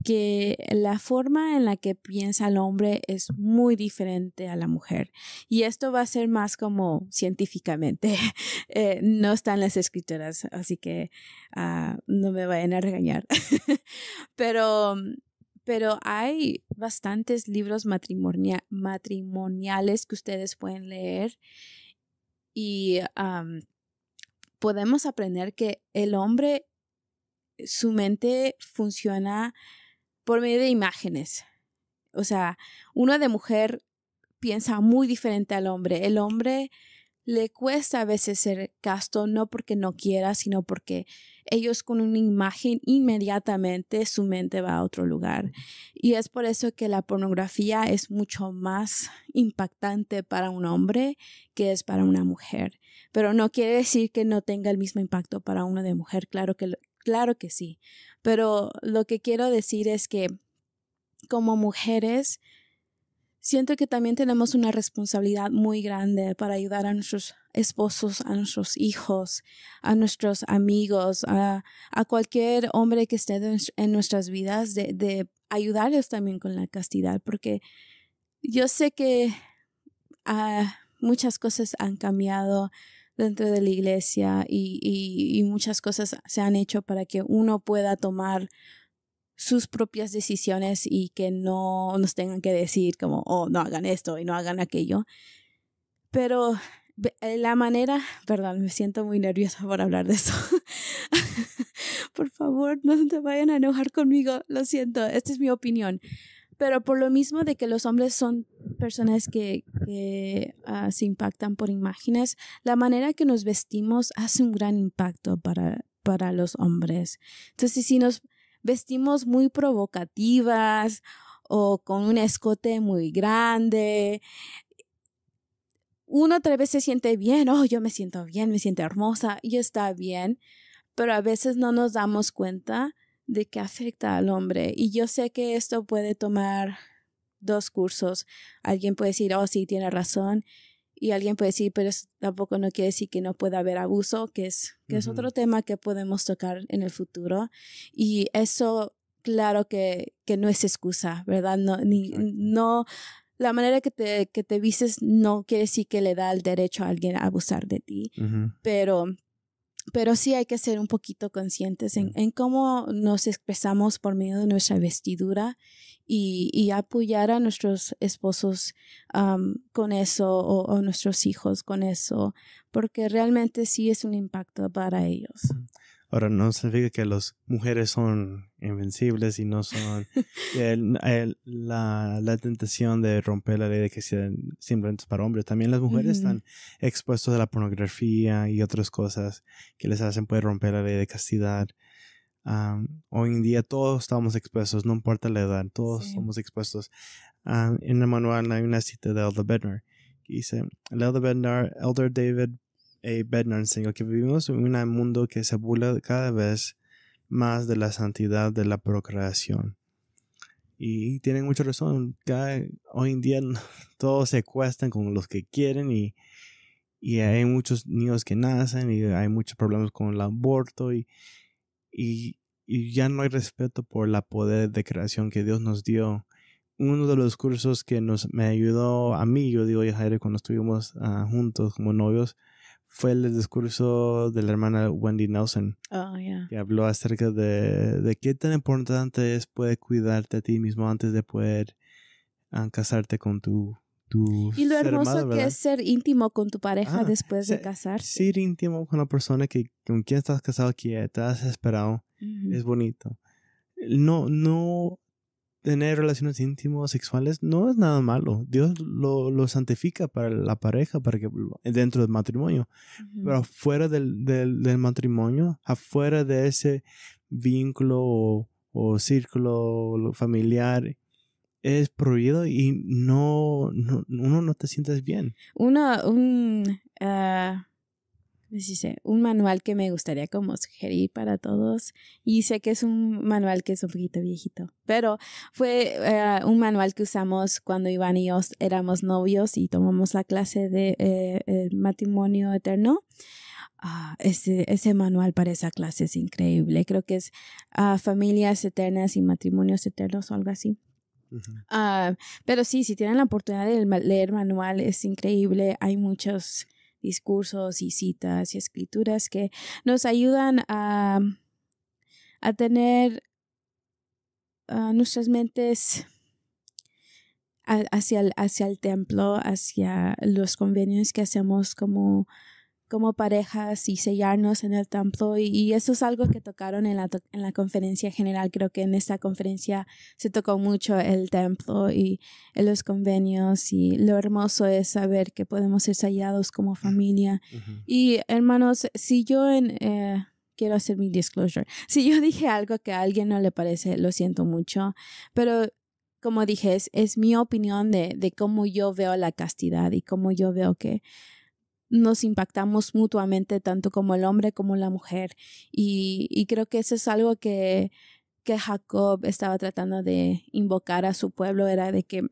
que la forma en la que piensa el hombre es muy diferente a la mujer. Y esto va a ser más como científicamente. Eh, no están las escrituras, así que ah, no me vayan a regañar. pero pero hay bastantes libros matrimoniales que ustedes pueden leer y podemos aprender que el hombre su mente funciona por medio de imágenes. O sea, uno de mujer piensa muy diferente al hombre. El hombre le cuesta a veces ser casto, no porque no quiera, sino porque ellos con una imagen inmediatamente su mente va a otro lugar. Y es por eso que la pornografía es mucho más impactante para un hombre que es para una mujer. Pero no quiere decir que no tenga el mismo impacto para uno de mujer, claro que, Claro que sí, pero lo que quiero decir es que como mujeres, siento que también tenemos una responsabilidad muy grande para ayudar a nuestros esposos, a nuestros hijos, a nuestros amigos, a, cualquier hombre que esté en nuestras vidas, de, de, ayudarles también con la castidad, porque yo sé que ah, muchas cosas han cambiado, dentro de la iglesia y, y, muchas cosas se han hecho para que uno pueda tomar sus propias decisiones y que no nos tengan que decir como, oh, no hagan esto y no hagan aquello. Pero eh, la manera, perdón, me siento muy nerviosa por hablar de eso. por favor, no te vayan a enojar conmigo, lo siento, esta es mi opinión. Pero por lo mismo de que los hombres son personas que, que ah, se impactan por imágenes, la manera que nos vestimos hace un gran impacto para, para los hombres. Entonces, si nos vestimos muy provocativas o con un escote muy grande, uno otra vez se siente bien, oh, yo me siento bien, me siento hermosa y está bien, pero a veces no nos damos cuenta de que afecta al hombre. Y yo sé que esto puede tomar dos cursos. Alguien puede decir, oh, sí, tiene razón. Y alguien puede decir, pero tampoco no quiere decir que no pueda haber abuso, que es, que es otro tema que podemos tocar en el futuro. Y eso, claro que, que no es excusa, ¿verdad? No, ni, no, la manera que te, que te vistes no quiere decir que le da el derecho a alguien a abusar de ti, pero pero sí hay que ser un poquito conscientes en, en cómo nos expresamos por medio de nuestra vestidura y, y apoyar a nuestros esposos con eso o, o, nuestros hijos con eso, porque realmente sí es un impacto para ellos. Ahora, no significa que las mujeres son invencibles y no son... la, tentación de romper la ley de que sean simplemente para hombres. También las mujeres están expuestas a la pornografía y otras cosas que les hacen poder romper la ley de castidad. hoy en día todos estamos expuestos, no importa la edad, todos somos expuestos. en el manual hay una cita de Elder Bednar que dice, Elder Bednar, Elder David eh, enseñó que vivimos en un mundo que se burla cada vez más de la santidad de la procreación. Y tienen mucha razón. hoy en día todos se cuestan con los que quieren y, hay muchos niños que nacen y hay muchos problemas con el aborto y, y, ya no hay respeto por la poder de creación que Dios nos dio. Uno de los cursos que nos, me ayudó a mí, yo digo, y Jair, cuando estuvimos ah, juntos como novios, fue el discurso de la hermana Wendy Nelson, oh, que habló acerca de, qué tan importante es poder cuidarte a ti mismo antes de poder ah, casarte con tu, tu Y lo hermoso que es ser íntimo con tu pareja ah, después de casarse. Ser íntimo con la persona que, con quien estás casado, que te has esperado, es bonito. No, no tener relaciones íntimas sexuales, no es nada malo. Dios lo, santifica para la pareja, para que dentro del matrimonio. Pero fuera del, matrimonio, afuera de ese vínculo o, círculo familiar, es prohibido y no, uno no te sientes bien. Una, un, eh, pues, un manual que me gustaría como sugerir para todos. Y sé que es un manual que es un poquito viejito, pero fue eh, un manual que usamos cuando Iván y yo éramos novios y tomamos la clase de eh, matrimonio eterno. Ah, ese, ese, manual para esa clase es increíble. Creo que es ah, familias eternas y matrimonios eternos o algo así. Ah, pero sí, si tienen la oportunidad de leer manual, es increíble. Hay muchos discursos y citas y escrituras que nos ayudan a, a tener a ah, nuestras mentes hacia hacia el templo, hacia los convenios que hacemos como como parejas y sellarnos en el templo y, eso es algo que tocaron en la, en la conferencia general. Creo que en esta conferencia se tocó mucho el templo y los convenios y lo hermoso es saber que podemos ser sellados como familia. Y hermanos, si yo en... Eh, quiero hacer mi disclosure. Si yo dije algo que a alguien no le parece, lo siento mucho, pero como dije, es, es mi opinión de, de, cómo yo veo la castidad y cómo yo veo que nos impactamos mutuamente, tanto como el hombre como la mujer. Y, y creo que eso es algo que, que Jacob estaba tratando de invocar a su pueblo, era de que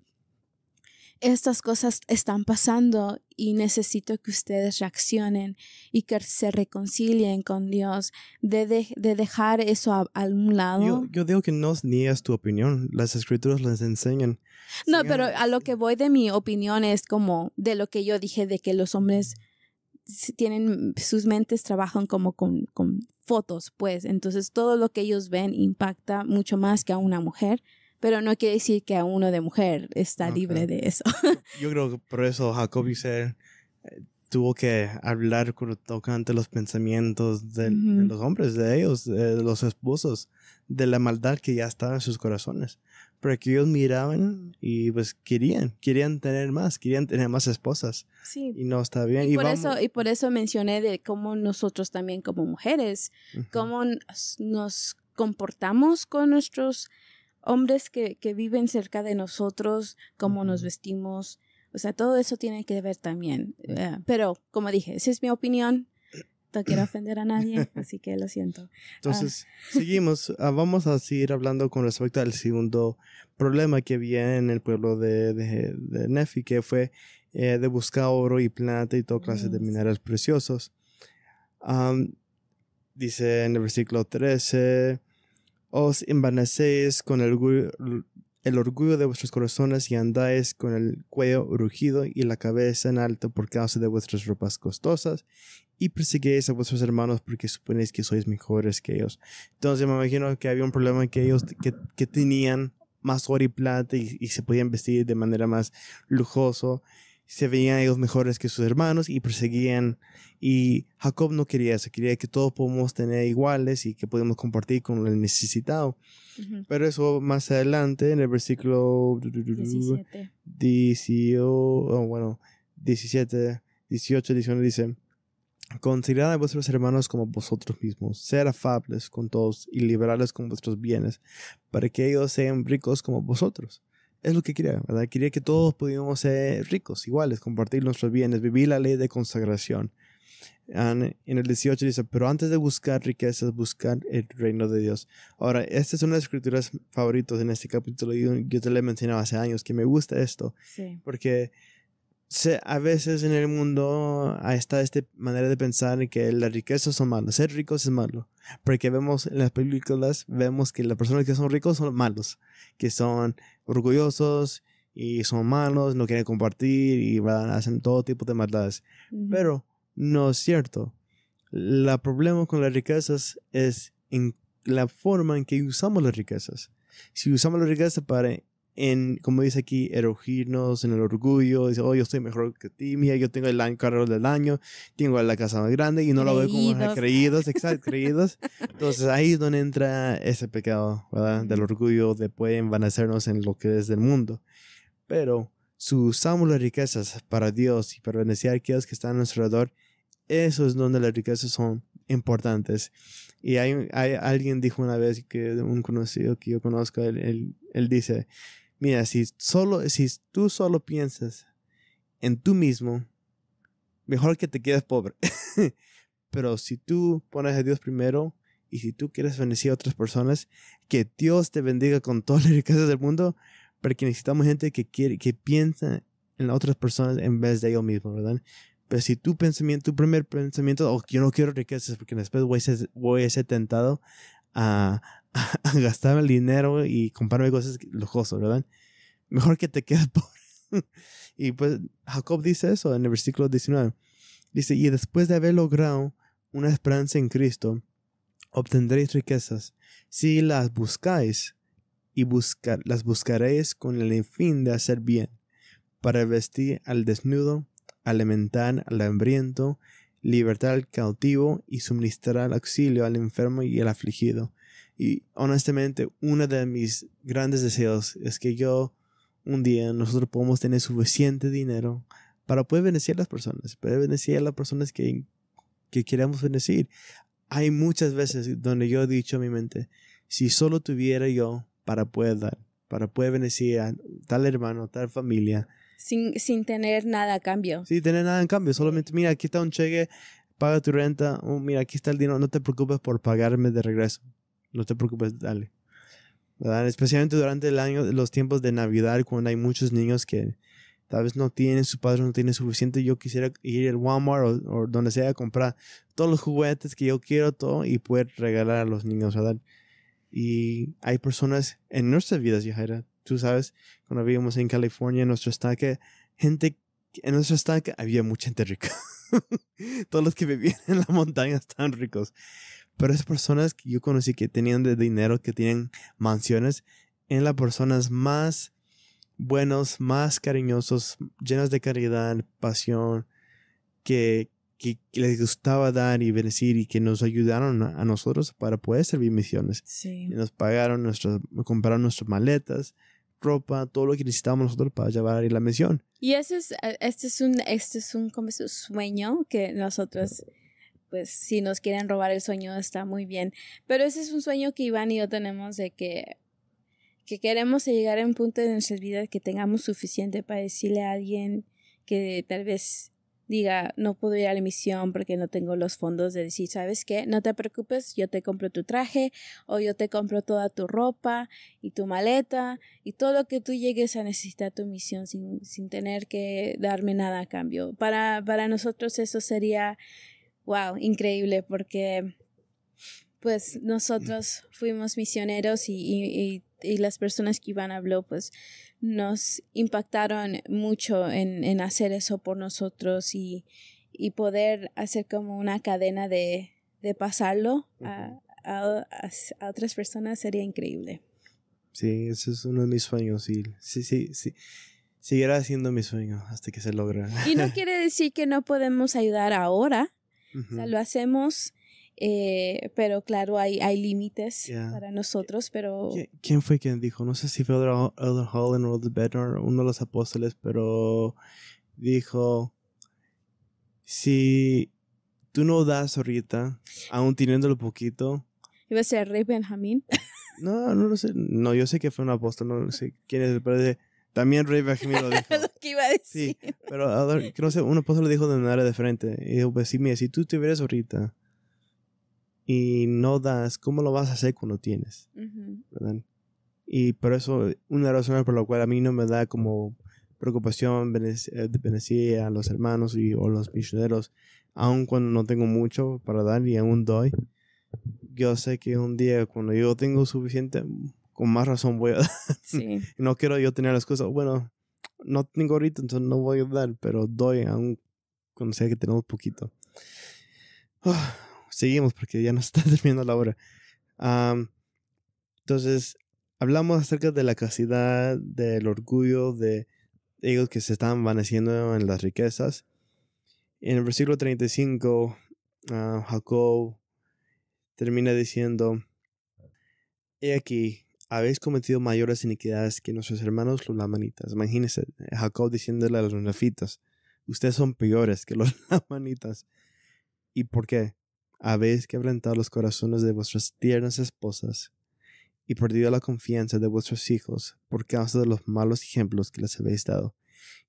estas cosas están pasando y necesito que ustedes reaccionen y que se reconcilien con Dios, de, de, dejar eso a, un lado. Yo, digo que no es tu opinión, las escrituras las enseñan. No, pero ah, a lo que voy de mi opinión es como de lo que yo dije de que los hombres tienen sus mentes trabajan como con, con fotos, pues entonces todo lo que ellos ven impacta mucho más que a una mujer pero no quiere decir que a uno de mujer está libre de eso. Yo creo que por eso Jacob Ser eh, tuvo que hablar con tocante los pensamientos de, los hombres, de ellos, de los esposos, de la maldad que ya estaba en sus corazones. Porque ellos miraban y pues querían, querían tener más, querían tener más esposas. Sí. Y no está bien. Y, por, eso, y por eso mencioné de cómo nosotros también como mujeres, cómo nos comportamos con nuestros hombres que, que viven cerca de nosotros, cómo nos vestimos, o sea, todo eso tiene que ver también. Eh, pero, como dije, esa es mi opinión. No quiero ofender a nadie, así que lo siento. Ah. Entonces, seguimos. Ah, vamos a seguir hablando con respecto al segundo problema que había en el pueblo de, de, Nefi, que fue eh, de buscar oro y plata y toda clase de minerales preciosos. dice en el versículo 13 os envanecéis con el, orgullo de vuestros corazones y andáis con el cuello rugido y la cabeza en alto por causa de vuestras ropas costosas y persiguéis a vuestros hermanos porque suponéis que sois mejores que ellos. Entonces me imagino que había un problema que ellos que, tenían más oro y plata y, se podían vestir de manera más lujoso se veían ellos mejores que sus hermanos y perseguían. Y Jacob no quería eso, quería que todos podamos tener iguales y que podamos compartir con el necesitado. Pero eso más adelante en el versículo 17, 18, bueno, 17, 18, 19 dice, Considerad a vuestros hermanos como vosotros mismos, ser afables con todos y liberales con vuestros bienes, para que ellos sean ricos como vosotros es lo que quería, ¿verdad? Quería que todos pudiéramos ser ricos, iguales, compartir nuestros bienes, vivir la ley de consagración. En el 18 dice, pero antes de buscar riquezas, buscar el reino de Dios. Ahora, esta es una de las escrituras favoritas en este capítulo. Yo, yo te la he mencionado hace años que me gusta esto, sí. porque a veces en el mundo está esta manera de pensar que las riquezas son malas, ser ricos es malo, porque vemos en las películas, vemos que las personas que son ricos son malos, que son orgullosos y son malos, no quieren compartir y hacen todo tipo de maldades. Pero no es cierto. El problema con las riquezas es en la forma en que usamos las riquezas. Si usamos las riquezas para en, como dice aquí, erogirnos en el orgullo, dice, oh, yo estoy mejor que ti, mira, yo tengo el carro del año, tengo la casa más grande y no la lo veo como creídos, exacto, creídos. Entonces ahí es donde entra ese pecado, ¿verdad? Del orgullo de poder envanecernos en lo que es del mundo. Pero si usamos las riquezas para Dios y para bendecir a aquellos que están a nuestro alrededor, eso es donde las riquezas son importantes. Y hay, hay alguien dijo una vez que un conocido que yo conozco, él, él dice, Mira, si, solo, si tú solo piensas en tú mismo, mejor que te quedes pobre. Pero si tú pones a Dios primero y si tú quieres bendecir a otras personas, que Dios te bendiga con todas las riquezas del mundo, porque necesitamos gente que, quiere, que piensa en otras personas en vez de ellos mismos, ¿verdad? Pero si tu pensamiento, tu primer pensamiento, oh, yo no quiero riquezas porque después voy voy a ser tentado a, a gastar el dinero y comprarme cosas lujosas, ¿verdad? Mejor que te quedes pobre. y pues Jacob dice eso en el versículo 19. Dice, y después de haber logrado una esperanza en Cristo, obtendréis riquezas si las buscáis y buscar, las buscaréis con el fin de hacer bien, para vestir al desnudo, alimentar al hambriento, libertar al cautivo y suministrar auxilio al enfermo y al afligido. Y honestamente, uno de mis grandes deseos es que yo, un día, nosotros podamos tener suficiente dinero para poder bendecir a las personas, poder bendecir a las personas que, que queremos bendecir. Hay muchas veces donde yo he dicho a mi mente, si solo tuviera yo para poder dar, para poder bendecir a tal hermano, tal familia. Sin, sin tener nada a cambio. Sin tener nada en cambio, solamente mira, aquí está un cheque, paga tu renta, oh, mira, aquí está el dinero, no te preocupes por pagarme de regreso. No te preocupes, dale. Especialmente durante el año, los tiempos de Navidad, cuando hay muchos niños que tal vez no tienen, su padre no tiene suficiente. Yo quisiera ir al Walmart o, donde sea a comprar todos los juguetes que yo quiero todo y poder regalar a los niños, ¿verdad? Y hay personas en nuestras vidas, Yajaira. Tú sabes, cuando vivimos en California, en nuestro estanque, gente, en nuestro estanque había mucha gente rica. todos los que vivían en las montañas estaban ricos. Pero esas personas que yo conocí que tenían de dinero, que tienen mansiones, en las personas más buenos, más cariñosos, llenos de caridad, pasión, que, que, les gustaba dar y bendecir y que nos ayudaron a, nosotros para poder servir misiones. Sí. nos pagaron, nuestros compraron nuestras maletas, ropa, todo lo que necesitábamos nosotros para llevar a la misión. Y ese es, e, este es un, este es un, como es sueño que nosotros pues si nos quieren robar el sueño está muy bien. Pero ese es un sueño que Iván y yo tenemos de que, que queremos llegar a un punto en nuestras vidas que tengamos suficiente para decirle a alguien que tal vez diga, no puedo ir a la misión porque no tengo los fondos de decir, ¿sabes qué? No te preocupes, yo te compro tu traje o yo te compro toda tu ropa y tu maleta y todo lo que tú llegues a necesitar tu misión sin, sin tener que darme nada a cambio. Para, para nosotros eso sería wow, increíble, porque pues nosotros fuimos misioneros y, las personas que Iván habló, pues nos impactaron mucho en, hacer eso por nosotros y, poder hacer como una cadena de, pasarlo a, otras personas sería increíble. Sí, ese es uno de mis sueños y sí, sí, sí. Seguirá siendo mi sueño hasta que se logre. Y no quiere decir que no podemos ayudar ahora o sea, lo hacemos, eh, pero claro, hay, hay límites para nosotros, pero... ¿Quién fue quien dijo? No sé si fue Elder, Holland o Better uno de los apóstoles, pero dijo, si tú no das ahorita, aún teniéndolo poquito... Iba a ser Rey Benjamín. no, no lo sé. No, yo sé que fue un apóstol, no sé quién es, pero... De, también Ray Bajimi lo dijo. lo que iba a decir. Sí, pero no sé, un pues le dijo de manera diferente. Y dijo, pues sí, mira, si tú te vieras ahorita y no das, ¿cómo lo vas a hacer cuando tienes? Y por eso, una razón por la cual a mí no me da como preocupación bendecir eh, a los hermanos y, o los misioneros, aun cuando no tengo mucho para dar y aún doy. Yo sé que un día cuando yo tengo suficiente, con más razón voy a dar. no quiero yo tener las cosas, bueno, no tengo ahorita, entonces no voy a dar, pero doy aún cuando sea que tenemos poquito. seguimos porque ya nos está terminando la hora. entonces, hablamos acerca de la casidad, del orgullo, de ellos que se están vaneciendo en las riquezas. En el versículo 35, ah, Jacob termina diciendo, he aquí, habéis cometido mayores iniquidades que nuestros hermanos los lamanitas. Imagínense, eh, Jacob diciéndole a los nefitas, ustedes son peores que los lamanitas. ¿Y por qué? Habéis quebrantado los corazones de vuestras tiernas esposas y perdido la confianza de vuestros hijos por causa de los malos ejemplos que les habéis dado,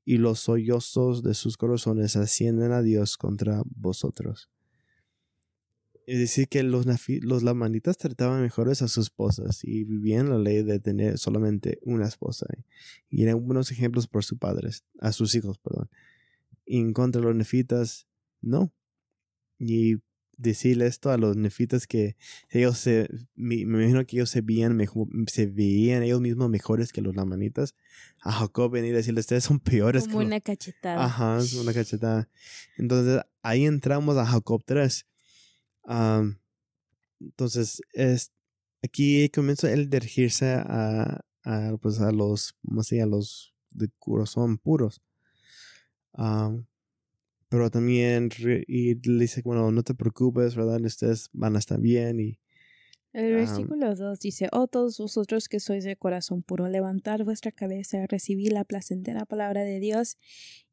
y los sollozos de sus corazones ascienden a Dios contra vosotros. Es decir, que los, los lamanitas trataban mejores a sus esposas y vivían la ley de tener solamente una esposa. Eh, y eran buenos ejemplos por sus padres, a sus hijos, perdón. Y en contra de los nefitas, no. Y decirle esto a los nefitas que ellos se, me, imagino que ellos se veían, se veían ellos mismos mejores que los lamanitas. A Jacob venir a decirle, ustedes son peores. Como que una cachetada. Ajá, una cachetada. Entonces ahí entramos a Jacob 3 entonces, es, aquí comienza el dirigirse a, a, pues a los, los de corazón puros. pero también y le dice, bueno, no te preocupes, ¿verdad? Ustedes van a estar bien y el versículo dos dice, Oh todos vosotros que sois de corazón puro, levantad vuestra cabeza, recibid la placentera palabra de Dios,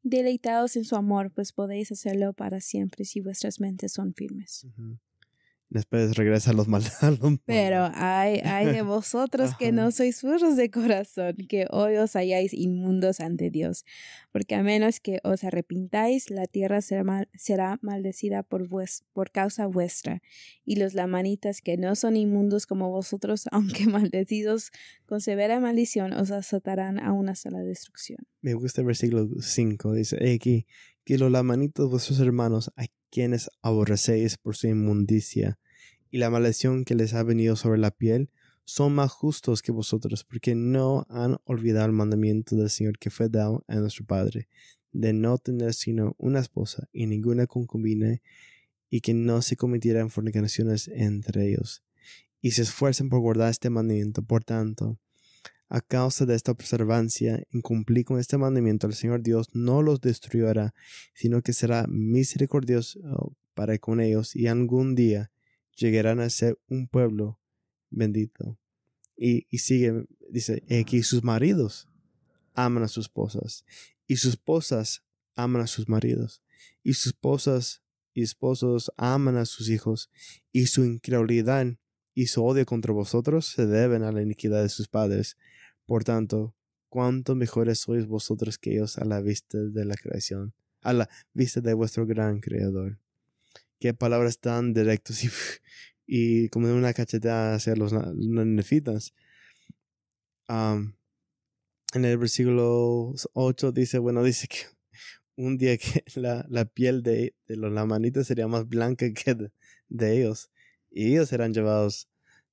deleitados en su amor, pues podéis hacerlo para siempre si vuestras mentes son firmes. Después regresa a los maldados. Pero hay, hay de vosotros que no sois puros de corazón, que hoy os halláis inmundos ante Dios, porque a menos que os arrepintáis, la tierra será, maldecida por, vues, por causa vuestra, y los lamanitas que no son inmundos como vosotros, aunque maldecidos con severa maldición, os azotarán a una sola destrucción. Me gusta el versículo 5, dice, aquí, que los lamanitos vuestros hermanos, a quienes aborrecéis por su inmundicia, y la maldición que les ha venido sobre la piel, son más justos que vosotros, porque no han olvidado el mandamiento del Señor que fue dado a nuestro Padre, de no tener sino una esposa y ninguna concubina, y que no se cometieran fornicaciones entre ellos. Y se esfuercen por guardar este mandamiento, por tanto, a causa de esta observancia, cumplir con este mandamiento, el Señor Dios no los destruirá, sino que será misericordioso para con ellos y algún día llegarán a ser un pueblo bendito. Y, y sigue, dice, aquí eh, sus maridos aman a sus esposas y sus esposas aman a sus maridos y sus esposas y esposos aman a sus hijos y su incredulidad y su odio contra vosotros se deben a la iniquidad de sus padres. Por tanto, cuánto mejores sois vosotros que ellos a la vista de la creación, a la vista de vuestro gran creador qué palabras tan directas y, como de una cachetada hacia los nefitas en el versículo 8 dice, bueno, dice que un día que la, piel de, los lamanitas sería más blanca que de, ellos. Y ellos serán llevados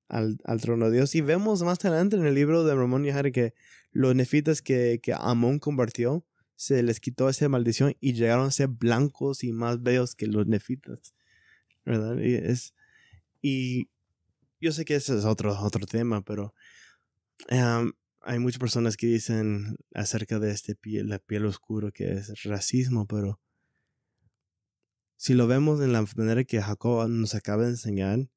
al, trono de Dios. Y vemos más adelante en el libro de Ramón y Harry que los nefitas que, que Amón convirtió, se les quitó esa maldición y llegaron a ser blancos y más bellos que los nefitas. Y, es, y yo sé que ese es otro, otro tema, pero hay muchas personas que dicen acerca de este piel, la piel oscura que es racismo, pero si lo vemos en la manera que Jacob nos acaba de enseñar,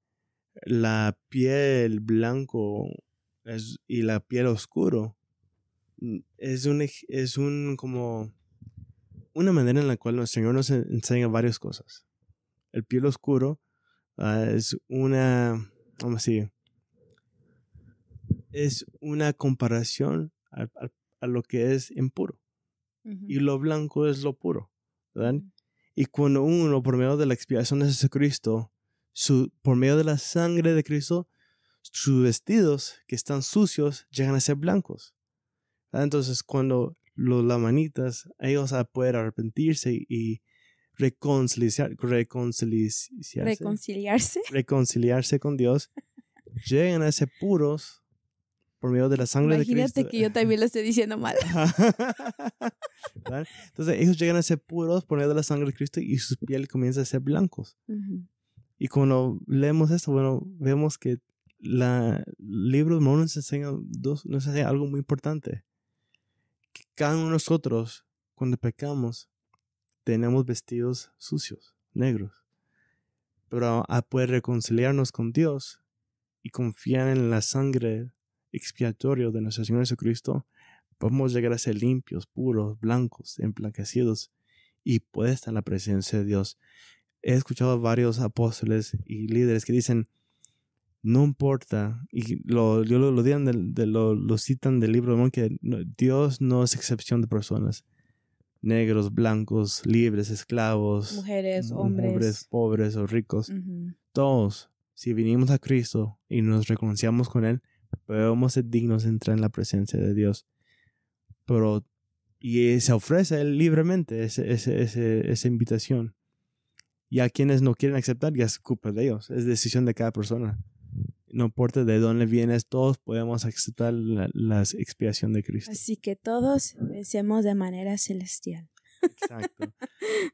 la piel blanco y la piel oscuro mm, es un, es un como una manera en la cual nuestro Señor nos enseña varias cosas el piel oscuro ah, es una, vamos es una comparación a, lo que es impuro. Y lo blanco es lo puro, Y cuando uno, por medio de la expiación de Jesucristo, por medio de la sangre de Cristo, sus vestidos que están sucios llegan a ser blancos. Entonces, cuando los lamanitas, ellos a poder arrepentirse y, reconciliar, reconciliarse, reconciliarse. reconciliarse con Dios, Llegan a ser puros por medio de la sangre de Cristo. Imagínate que yo también lo estoy diciendo mal. Entonces ellos llegan a ser puros por medio de la sangre de Cristo y sus pieles comienza a ser blancos. Y cuando leemos esto, bueno, vemos que la, el libro de enseña, dos, nos enseña algo muy importante. Que cada uno de nosotros, cuando pecamos, tenemos vestidos sucios, negros. Pero a ah, poder reconciliarnos con Dios y confiar en la sangre expiatoria de nuestro Señor Jesucristo, podemos llegar a ser limpios, puros, blancos, emplaquecidos y poder estar en la presencia de Dios. He escuchado a varios apóstoles y líderes que dicen, no importa, y lo, de, lo, citan del libro de que Dios no es excepción de personas negros, blancos, libres, esclavos, mujeres, hombres, pobres o ricos. Todos, si vinimos a Cristo y nos reconciliamos con Él, podemos ser dignos de entrar en la presencia de Dios. Pero, y se ofrece Él libremente esa invitación. Y a quienes no quieren aceptar, ya es culpa de ellos. Es decisión de cada persona no importa de dónde vienes, todos podemos aceptar la, expiación de Cristo. Así que todos pensemos de manera celestial. Exacto.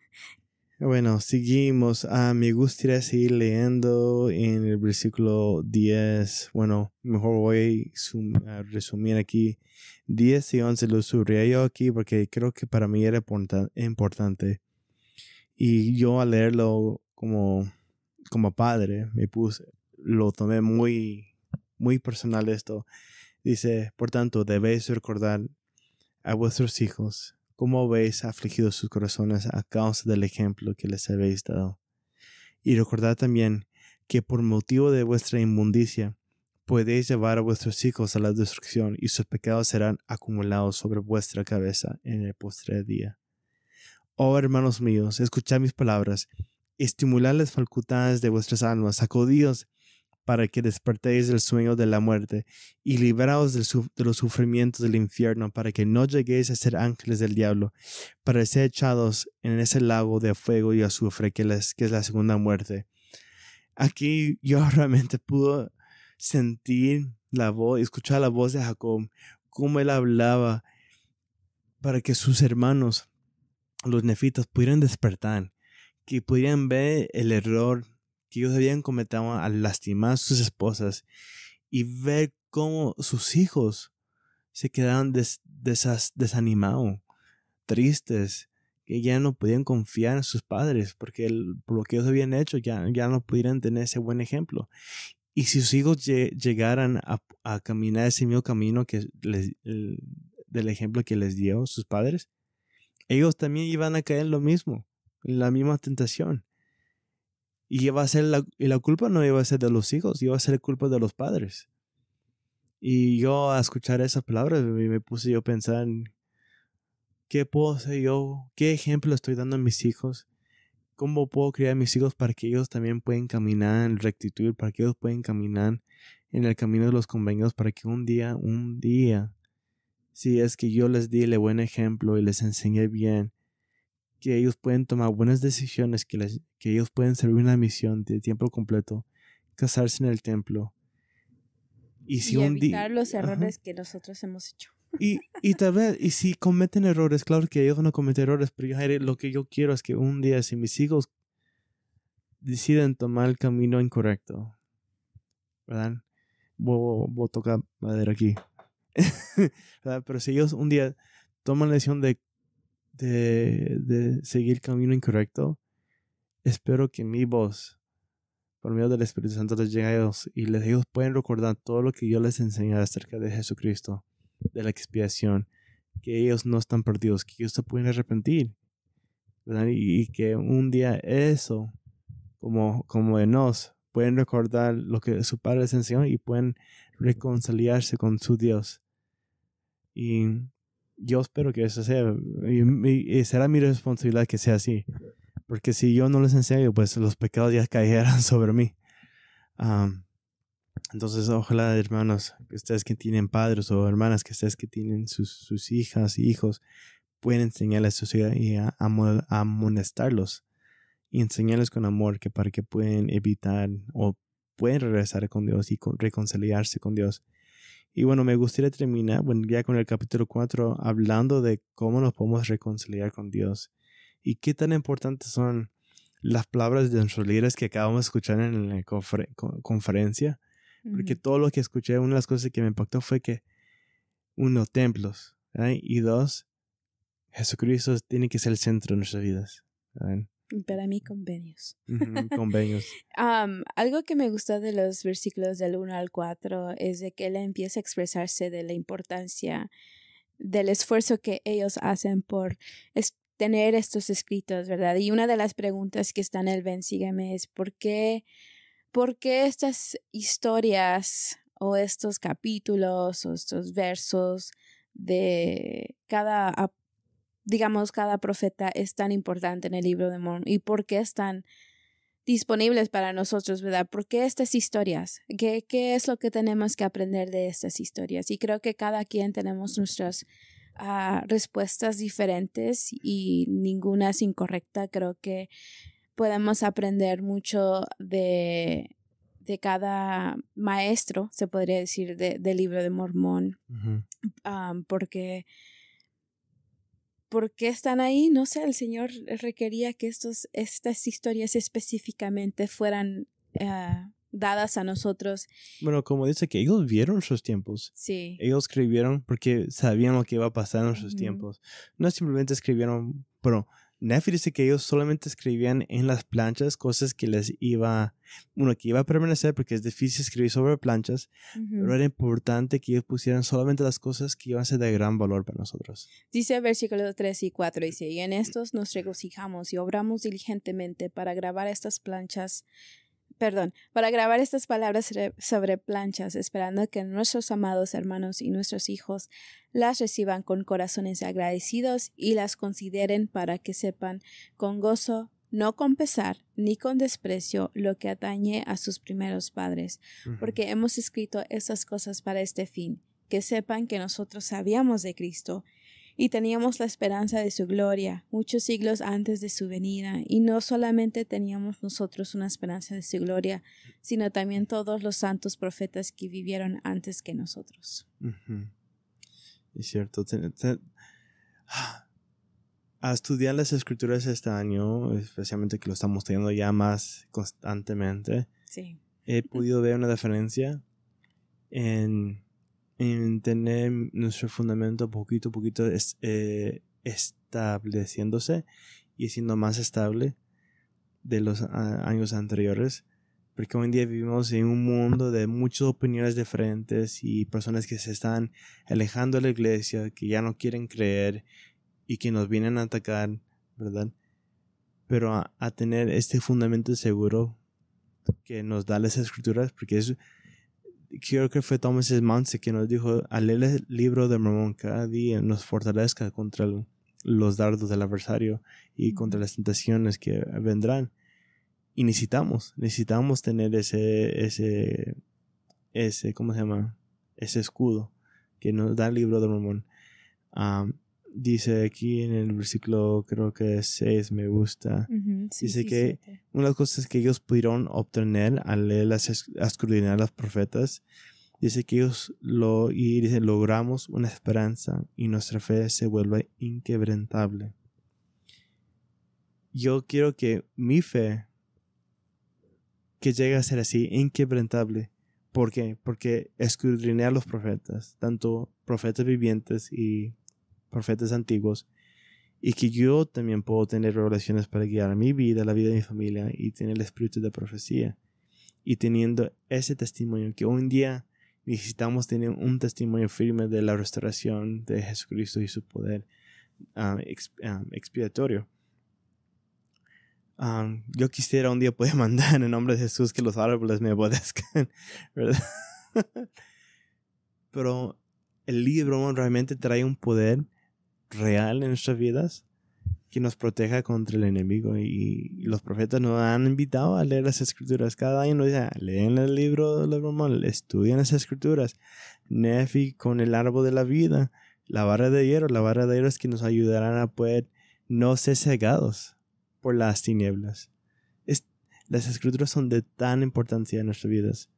Bueno, seguimos. a ah, me gustaría seguir leyendo en el versículo 10. Bueno, mejor voy a resumir aquí. 10 y 11 lo subiría yo aquí porque creo que para mí era importante. Y yo al leerlo como, como padre me puse, lo tomé muy, muy personal esto. Dice, por tanto, debéis recordar a vuestros hijos cómo habéis afligido sus corazones a causa del ejemplo que les habéis dado. Y recordad también que por motivo de vuestra inmundicia podéis llevar a vuestros hijos a la destrucción y sus pecados serán acumulados sobre vuestra cabeza en el postre día. Oh hermanos míos, escuchad mis palabras, estimulad las facultades de vuestras almas, sacudidos para que despertéis del sueño de la muerte, y libraos de los sufrimientos del infierno, para que no lleguéis a ser ángeles del diablo, para ser echados en ese lago de fuego y azufre que, que es la segunda muerte. Aquí yo realmente pude sentir la voz, escuchar la voz de Jacob, cómo él hablaba para que sus hermanos, los nefitas, pudieran despertar, que pudieran ver el error que ellos habían cometido al lastimar a sus esposas y ver cómo sus hijos se quedaron desanimados, tristes, que ya no podían confiar en sus padres porque por lo que ellos habían hecho ya, ya no pudieran tener ese buen ejemplo. Y si sus hijos llegaran a, caminar ese mismo camino que del ejemplo que les dio sus padres, ellos también iban a caer en lo mismo, en la misma tentación. Y iba a ser la, culpa no iba a ser de los hijos, iba a ser culpa de los padres. Y yo a escuchar esas palabras me, puse yo a pensar qué puedo hacer yo, qué ejemplo estoy dando a mis hijos, cómo puedo criar a mis hijos para que ellos también puedan caminar en rectitud, para que ellos puedan caminar en el camino de los convenios, para que un día, un día, si es que yo les di el buen ejemplo y les enseñé bien que ellos pueden tomar buenas decisiones, que, ellos pueden servir una misión de tiempo completo, casarse en el templo. Y, si evitar los errores que nosotros hemos hecho. Y, tal vez, y si cometen errores, claro que ellos no cometen errores, pero yo, lo que yo quiero es que un día, si mis hijos deciden tomar el camino incorrecto, ¿verdad? Voy, a tocar madera aquí. Pero si ellos un día toman la decisión de de, seguir el camino incorrecto, espero que mi voz, por medio del Espíritu Santo, les llegue a ellos y les, ellos pueden recordar todo lo que yo les enseñé acerca de Jesucristo, de la expiación, que ellos no están perdidos, que ellos se pueden arrepentir, Y, que un día eso, como, como en nos, pueden recordar lo que su padre les enseñó y pueden reconciliarse con su Dios. Y yo espero que eso sea, y, será mi responsabilidad que sea así, porque si yo no les enseño, pues los pecados ya cayeran sobre mí. entonces, ojalá, hermanos, que ustedes que tienen padres o hermanas, que ustedes que tienen sus, hijas y hijos, pueden enseñarles a y y a amonestarlos y enseñarles con amor que para que puedan evitar o pueden regresar con Dios y reconciliarse con Dios y bueno, me gustaría terminar ya con el capítulo 4 hablando de cómo nos podemos reconciliar con Dios y qué tan importantes son las palabras de nuestros líderes que acabamos de escuchar en la conferencia. Porque todo lo que escuché, una de las cosas que me impactó fue que, uno, templos, y dos, Jesucristo tiene que ser el centro de nuestras vidas. ¿verdad? Para mí, convenios. convenios. algo que me gusta de los versículos del 1 al 4 es de que él empieza a expresarse de la importancia del esfuerzo que ellos hacen por tener estos escritos, ¿verdad? Y una de las preguntas que está en el Ven, sígueme es, ¿por qué, ¿por qué estas historias o estos capítulos o estos versos de cada digamos, cada profeta es tan importante en el libro de Mormón y por qué están disponibles para nosotros, ¿verdad? ¿Por qué estas historias? ¿Qué, ¿Qué es lo que tenemos que aprender de estas historias? Y creo que cada quien tenemos nuestras ah, respuestas diferentes y ninguna es incorrecta. Creo que podemos aprender mucho de, de cada maestro, se podría decir, del libro de Mormón, ah, porque ¿Por qué están ahí? No sé, el Señor requería que estos, estas historias específicamente fueran ah, dadas a nosotros. Bueno, como dice que ellos vieron sus tiempos. Sí. Ellos escribieron porque sabían lo que iba a pasar en sus tiempos. No simplemente escribieron, pero Nefi dice que ellos solamente escribían en las planchas cosas que les iba, bueno, que iba a permanecer porque es difícil escribir sobre planchas, pero era importante que ellos pusieran solamente las cosas que iban a ser de gran valor para nosotros. Dice versículo 3 y 4, dice, y en estos nos regocijamos y obramos diligentemente para grabar estas planchas perdón, para grabar estas palabras sobre planchas, esperando que nuestros amados hermanos y nuestros hijos las reciban con corazones agradecidos y las consideren para que sepan con gozo, no con pesar ni con desprecio lo que atañe a sus primeros padres, porque hemos escrito estas cosas para este fin, que sepan que nosotros sabíamos de Cristo y teníamos la esperanza de su gloria muchos siglos antes de su venida, y no solamente teníamos nosotros una esperanza de su gloria, sino también todos los santos profetas que vivieron antes que nosotros. Es cierto. Ah, a estudiar las escrituras este año, especialmente que lo estamos teniendo ya más constantemente, he podido ver una diferencia en en tener nuestro fundamento poquito a poquito es, eh, estableciéndose y siendo más estable de los años anteriores. Porque hoy día vivimos en un mundo de muchas opiniones diferentes y personas que se están alejando de la iglesia, que ya no quieren creer y que nos vienen a atacar, ¿verdad? Pero a tener este fundamento seguro que nos da las escrituras, porque es, creo que fue Thomas Mounce que nos dijo, al leer el libro de Mormón cada día nos fortalezca contra los dardos del adversario y contra las tentaciones que vendrán. Y necesitamos, necesitamos tener ese, ese, ese, ¿cómo se llama? Ese escudo que nos da el libro de Mormón dice aquí en el versículo, creo que 6, me gusta. dice que una de las cosas que ellos pudieron obtener al leer las, a escudriñar a los profetas, dice que ellos lo, logramos una esperanza y nuestra fe se vuelve inquebrantable. Yo quiero que mi fe, que llegue a ser así, inquebrantable. ¿Por qué? Porque escudriñar a los profetas, tanto profetas vivientes y profetas antiguos, y que yo también puedo tener revelaciones para guiar mi vida, la vida de mi familia y tener el espíritu de profecía. Y teniendo ese testimonio que hoy en día necesitamos tener un testimonio firme de la restauración de Jesucristo y su poder ah, ah, expiatorio. Ah, yo quisiera un día poder mandar en el nombre de Jesús que los árboles me obedezcan, ¿verdad? Pero el libro realmente trae un poder real en nuestras vidas que nos proteja contra el enemigo. Y, los profetas nos han invitado a leer las escrituras. Cada año nos dicen, ah, leen el libro de broma, estudian las escrituras. Nefi con el árbol de la vida, la barra de hierro, la barra de hierro es que nos ayudarán a poder no ser cegados por las tinieblas. las escrituras son de tan importancia en nuestras vidas.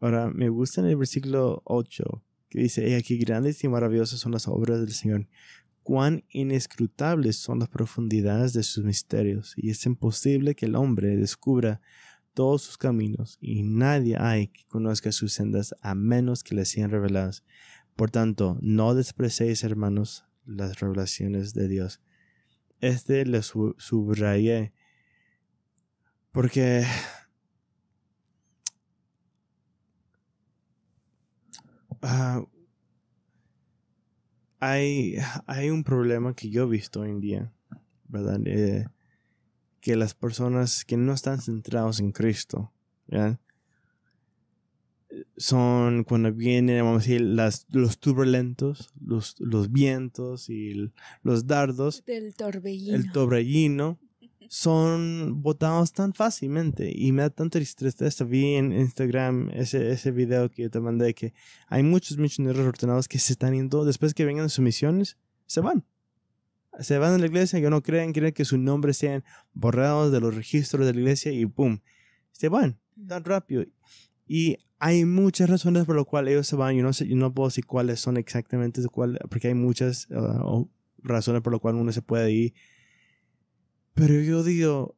Ahora, me gusta en el versículo 8 dice, he aquí grandes y maravillosas son las obras del Señor, cuán inescrutables son las profundidades de sus misterios, y es imposible que el hombre descubra todos sus caminos, y nadie hay que conozca sus sendas a menos que le sean reveladas. Por tanto, no desprecéis, hermanos, las revelaciones de Dios. Este le subrayé, porque Ah, hay, hay un problema que yo he visto hoy en día, ¿verdad? que las personas que no están centrados en Cristo, son cuando vienen, vamos a decir, los turbulentos, los, los vientos y los dardos. Del El torbellino son votados tan fácilmente y me da tanta tristeza. Vi en Instagram ese, ese video que yo te mandé que hay muchos misioneros ordenados que se están yendo, después que vengan de sus misiones, se van. Se van a la iglesia, que no creen, creen que sus nombres sean borrados de los registros de la iglesia y ¡pum! Se van tan rápido. Y hay muchas razones por las cuales ellos se van. Yo no, sé, yo no puedo decir cuáles son exactamente, cuál, porque hay muchas ah, razones por las cuales uno se puede ir pero yo digo,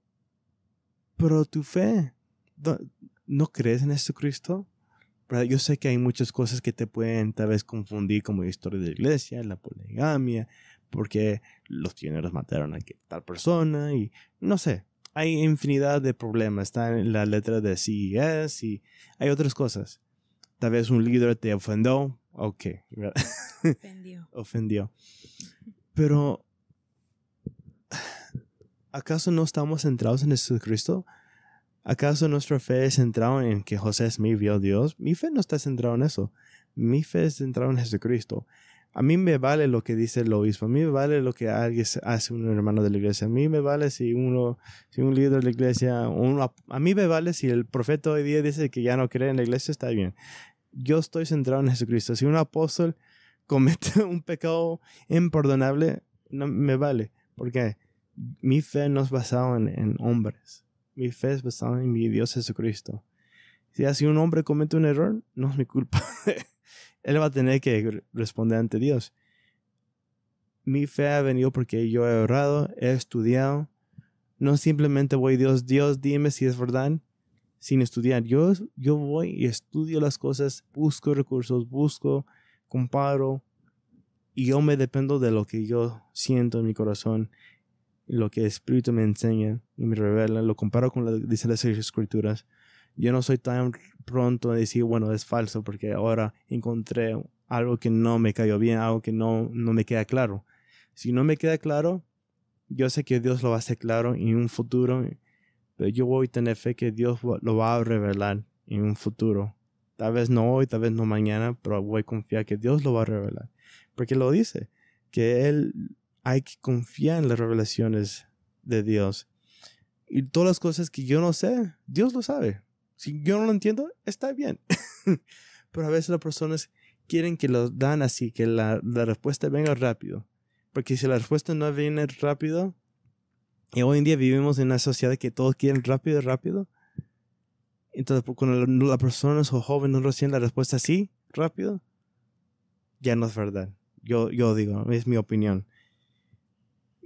pero tu fe, ¿no, crees en Jesucristo? Yo sé que hay muchas cosas que te pueden tal vez confundir como la historia de la iglesia, la poligamia, porque los pioneros mataron a tal persona y no sé, hay infinidad de problemas. Está en la letra de e sí y hay otras cosas. Tal vez un líder te ofendió. Ok. Ofendió. Ofendió. Pero ¿Acaso no estamos centrados en Jesucristo? ¿Acaso nuestra fe es centrada en que José es vio a Dios? Mi fe no está centrada en eso. Mi fe es centrada en Jesucristo. A mí me vale lo que dice el obispo, a mí me vale lo que alguien hace un hermano de la iglesia, a mí me vale si uno, si un líder de la iglesia, a mí me vale si el profeta hoy día dice que ya no cree en la iglesia, está bien. Yo estoy centrado en Jesucristo. Si un apóstol comete un pecado imperdonable, no me vale. ¿Por qué? mi fe no es basada en, hombres. Mi fe es basada en mi Dios Jesucristo. Si así un hombre comete un error, no es mi culpa. Él va a tener que responder ante Dios. Mi fe ha venido porque yo he orado, he estudiado. No simplemente voy, Dios, Dios, dime si es verdad, sin estudiar. Yo, yo voy y estudio las cosas, busco recursos, busco, comparo, y yo me dependo de lo que yo siento en mi corazón lo que el Espíritu me enseña y me revela, lo comparo con lo que dicen las Escrituras, yo no soy tan pronto a decir, bueno, es falso, porque ahora encontré algo que no me cayó bien, algo que no, no me queda claro. Si no me queda claro, yo sé que Dios lo va a hacer claro en un futuro, pero yo voy a tener fe que Dios lo va a revelar en un futuro. Tal vez no hoy, tal vez no mañana, pero voy a confiar que Dios lo va a revelar. Porque lo dice, que Él hay que confiar en las revelaciones de Dios. Y todas las cosas que yo no sé, Dios lo sabe. Si yo no lo entiendo, está bien. Pero a veces las personas quieren que lo dan así, que la, respuesta venga rápido. Porque si la respuesta no viene rápido, y hoy en día vivimos en una sociedad que todos quieren rápido, rápido. Entonces, cuando la personas o jóvenes no reciben la respuesta así, rápido, ya no es verdad. Yo, yo digo, es mi opinión.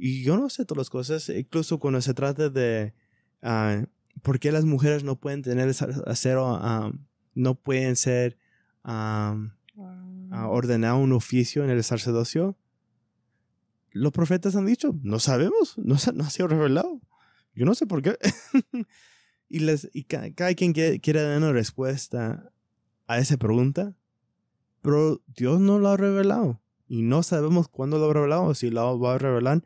Y yo no sé todas las cosas, incluso cuando se trata de ah, por qué las mujeres no pueden tener acero, ah, no pueden ser um, un oficio en el sacerdocio. Los profetas han dicho, no sabemos, no, no ha sido revelado. Yo no sé por qué. y, les, y cada, cada, quien quiere dar una respuesta a esa pregunta, pero Dios no lo ha revelado. Y no sabemos cuándo lo ha revelado, si lo va a revelar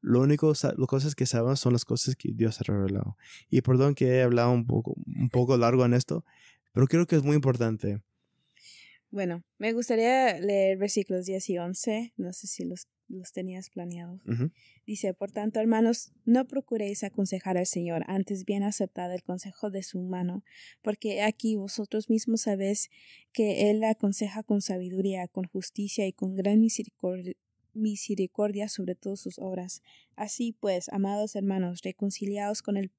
lo único, las cosas que sabemos son las cosas que Dios ha revelado. Y perdón que he hablado un poco, un poco largo en esto, pero creo que es muy importante. Bueno, me gustaría leer versículos 10 y 11, no sé si los, tenías planeados. Dice, por tanto, hermanos, no procuréis aconsejar al Señor, antes bien aceptad el consejo de su mano, porque aquí vosotros mismos sabéis que Él aconseja con sabiduría, con justicia y con gran misericordia misericordia sobre todas sus obras. Así pues, amados hermanos, reconciliados con el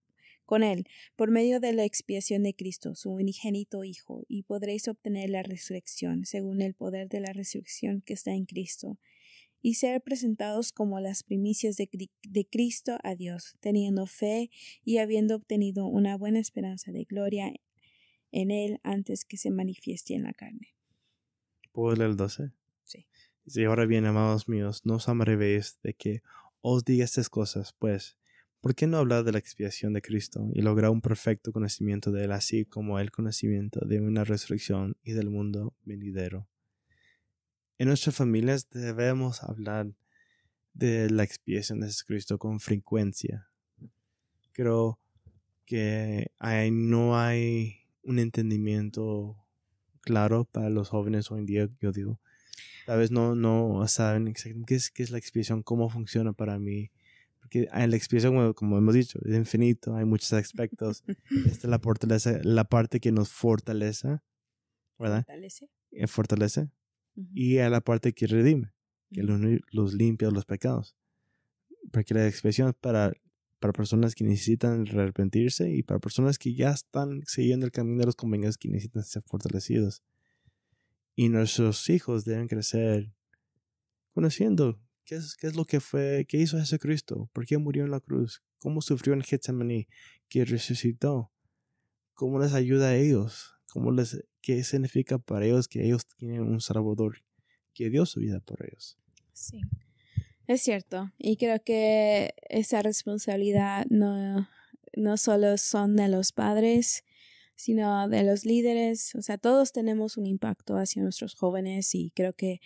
con Él, por medio de la expiación de Cristo, su unigénito Hijo, y podréis obtener la resurrección, según el poder de la resurrección que está en Cristo, y ser presentados como las primicias de, de Cristo a Dios, teniendo fe y habiendo obtenido una buena esperanza de gloria en Él antes que se manifieste en la carne. ¿Puedo el 12? Si ahora bien, amados míos, no os amaréis de que os diga estas cosas, pues, ¿por qué no hablar de la expiación de Cristo y lograr un perfecto conocimiento de Él, así como el conocimiento de una resurrección y del mundo venidero? En nuestras familias debemos hablar de la expiación de Jesucristo con frecuencia. Creo que no hay un entendimiento claro para los jóvenes hoy en día, yo digo, tal vez no, no saben exactamente qué es, qué es la expiación, cómo funciona para mí. Porque en ah, la expiación, como, hemos dicho, es infinito, hay muchos aspectos. Esta es la, la parte que nos fortalece. ¿verdad? Fortalece. Eh, fortalece. Y a la parte que redime, que los, los limpia los pecados. Porque la expiación es para, para personas que necesitan arrepentirse y para personas que ya están siguiendo el camino de los convenios que necesitan ser fortalecidos. Y nuestros hijos deben crecer conociendo qué es, qué es lo que fue, qué hizo Jesucristo, por qué murió en la cruz, cómo sufrió en Getsemaní, que resucitó, cómo les ayuda a ellos, cómo les, qué significa para ellos que ellos tienen un Salvador que dio su vida por ellos. Sí, es cierto. Y creo que esa responsabilidad no, no solo son de los padres, sino de los líderes. O sea, todos tenemos un impacto hacia nuestros jóvenes y creo que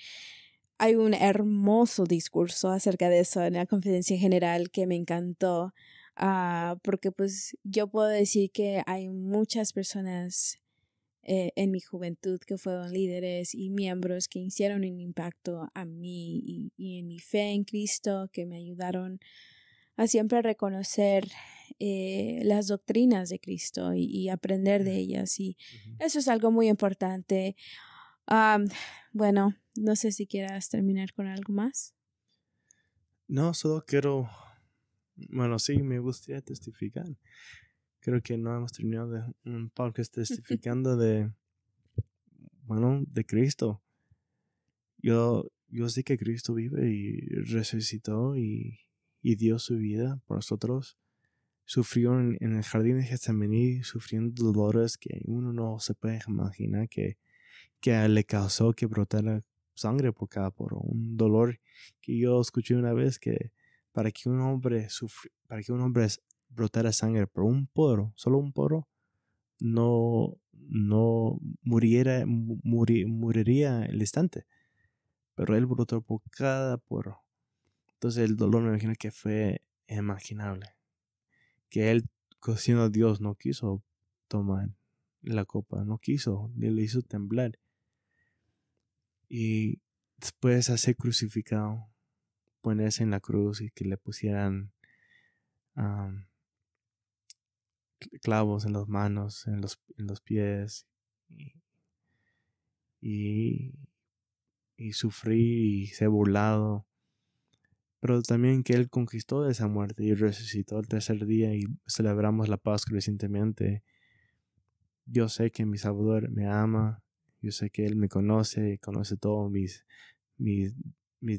hay un hermoso discurso acerca de eso en la conferencia general que me encantó. Ah, porque pues yo puedo decir que hay muchas personas eh, en mi juventud que fueron líderes y miembros que hicieron un impacto a mí y, y en mi fe en Cristo, que me ayudaron a siempre reconocer eh, las doctrinas de Cristo y, aprender de ellas. Y eso es algo muy importante. Ah, bueno, no sé si quieras terminar con algo más. No, solo quiero, bueno, sí, me gustaría testificar. Creo que no hemos terminado de un podcast testificando de, bueno, de Cristo. Yo, yo sé que Cristo vive y resucitó y dio su vida por nosotros sufrió en, el jardín de Getsemaní, sufriendo dolores que uno no se puede imaginar que, que le causó que brotara sangre por cada poro. Un dolor que yo escuché una vez que para que un hombre para que un hombre brotara sangre por un poro, solo un poro, no, no muriera, el instante. Pero él brotó por cada poro. Entonces el dolor me imagino que fue imaginable que él, siendo Dios, no quiso tomar la copa, no quiso, le hizo temblar. Y después a ser crucificado, ponerse en la cruz y que le pusieran clavos en las manos, en los, en los pies, y, y, y sufrí y ser burlado pero también que Él conquistó esa muerte y resucitó el tercer día y celebramos la paz recientemente. Yo sé que mi Salvador me ama, yo sé que Él me conoce, conoce todas mis, mis,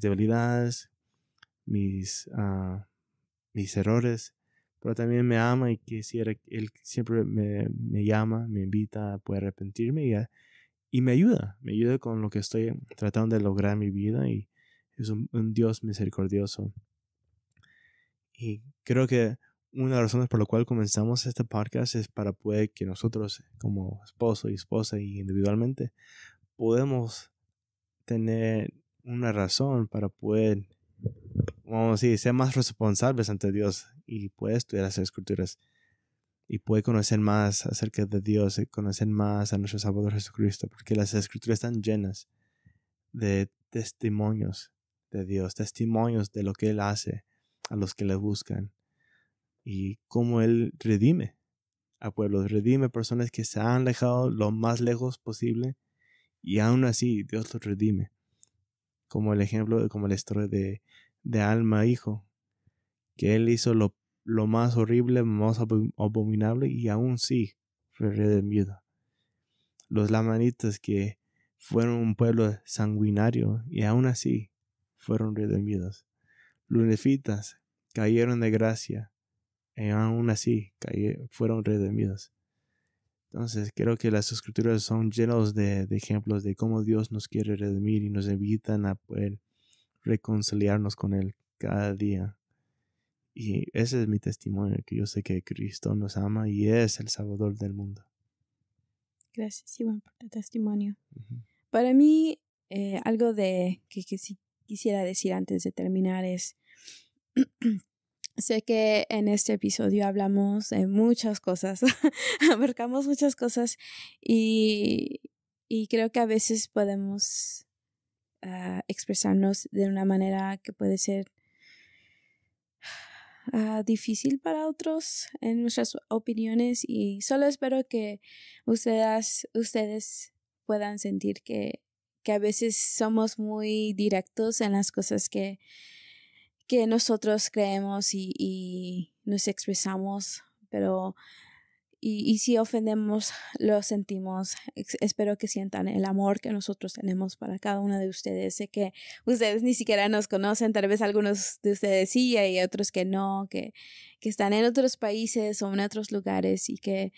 debilidades, mis, ah, mis errores, pero también me ama y que Él siempre me, llama, me invita a poder arrepentirme y, y me ayuda, me ayuda con lo que estoy tratando de lograr en mi vida y es un, Dios misericordioso. Y creo que una de las razones por la cual comenzamos este podcast es para poder que nosotros, como esposo y esposa y individualmente, podemos tener una razón para poder, vamos a decir, ser más responsables ante Dios y poder estudiar las escrituras y poder conocer más acerca de Dios y conocer más a nuestro Salvador Jesucristo, porque las escrituras están llenas de testimonios de Dios, testimonios de lo que Él hace a los que le buscan y cómo Él redime a pueblos, redime personas que se han alejado lo más lejos posible y aún así Dios los redime. Como el ejemplo, como la historia de, de Alma Hijo, que Él hizo lo, más horrible, más abominable y aún así fue redimido. Los lamanitas que fueron un pueblo sanguinario y aún así fueron redimidos. lunefitas cayeron de gracia y aún así fueron redimidos. Entonces creo que las escrituras son llenos de, ejemplos de cómo Dios nos quiere redimir y nos invitan a poder reconciliarnos con Él cada día. Y ese es mi testimonio, que yo sé que Cristo nos ama y es el Salvador del mundo. Gracias, Iván, por tu testimonio. Para mí, eh, algo de que, que, si quisiera decir antes de terminar es, sé que en este episodio hablamos de muchas cosas, abarcamos muchas cosas y, creo que a veces podemos ah, expresarnos de una manera que puede ser ah, difícil para otros en nuestras opiniones y solo espero que ustedes puedan sentir que que a veces somos muy directos en las cosas que, que nosotros creemos y, nos expresamos, pero y, si ofendemos, lo sentimos. Espero que sientan el amor que nosotros tenemos para cada uno de ustedes. Sé que ustedes ni siquiera nos conocen, tal vez algunos de ustedes sí, y otros que no, que, que están en otros países o en otros lugares y que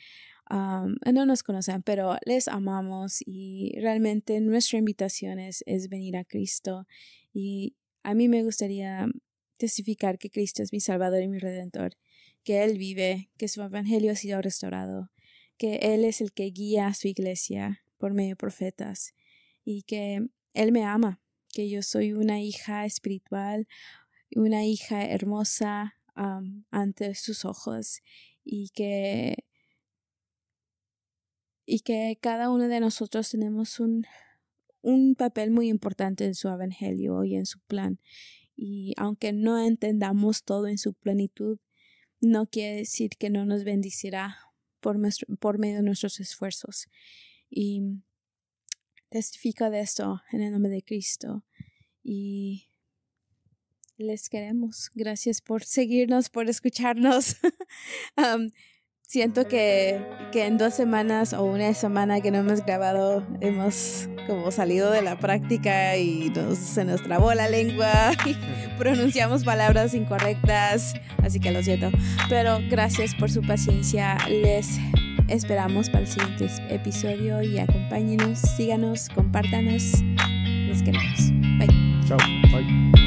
no nos conocen, pero les amamos y realmente nuestra invitación es, venir a Cristo. Y a mí me gustaría testificar que Cristo es mi Salvador y mi Redentor, que Él vive, que su Evangelio ha sido restaurado, que Él es el que guía a su iglesia por medio de profetas y que Él me ama, que yo soy una hija espiritual, una hija hermosa ante sus ojos y que y que cada uno de nosotros tenemos un, papel muy importante en su evangelio y en su plan. Y aunque no entendamos todo en su plenitud, no quiere decir que no nos bendicirá por, por medio de nuestros esfuerzos. Y testifica de esto en el nombre de Cristo. Y les queremos. Gracias por seguirnos, por escucharnos. Um, siento que, que, en dos semanas o una semana que no hemos grabado, hemos como salido de la práctica y nos, se nos trabó la lengua y pronunciamos palabras incorrectas, así que lo siento. Pero gracias por su paciencia, les esperamos para el siguiente episodio y acompáñenos, síganos, compártanos, nos quedamos Bye. Chao, bye.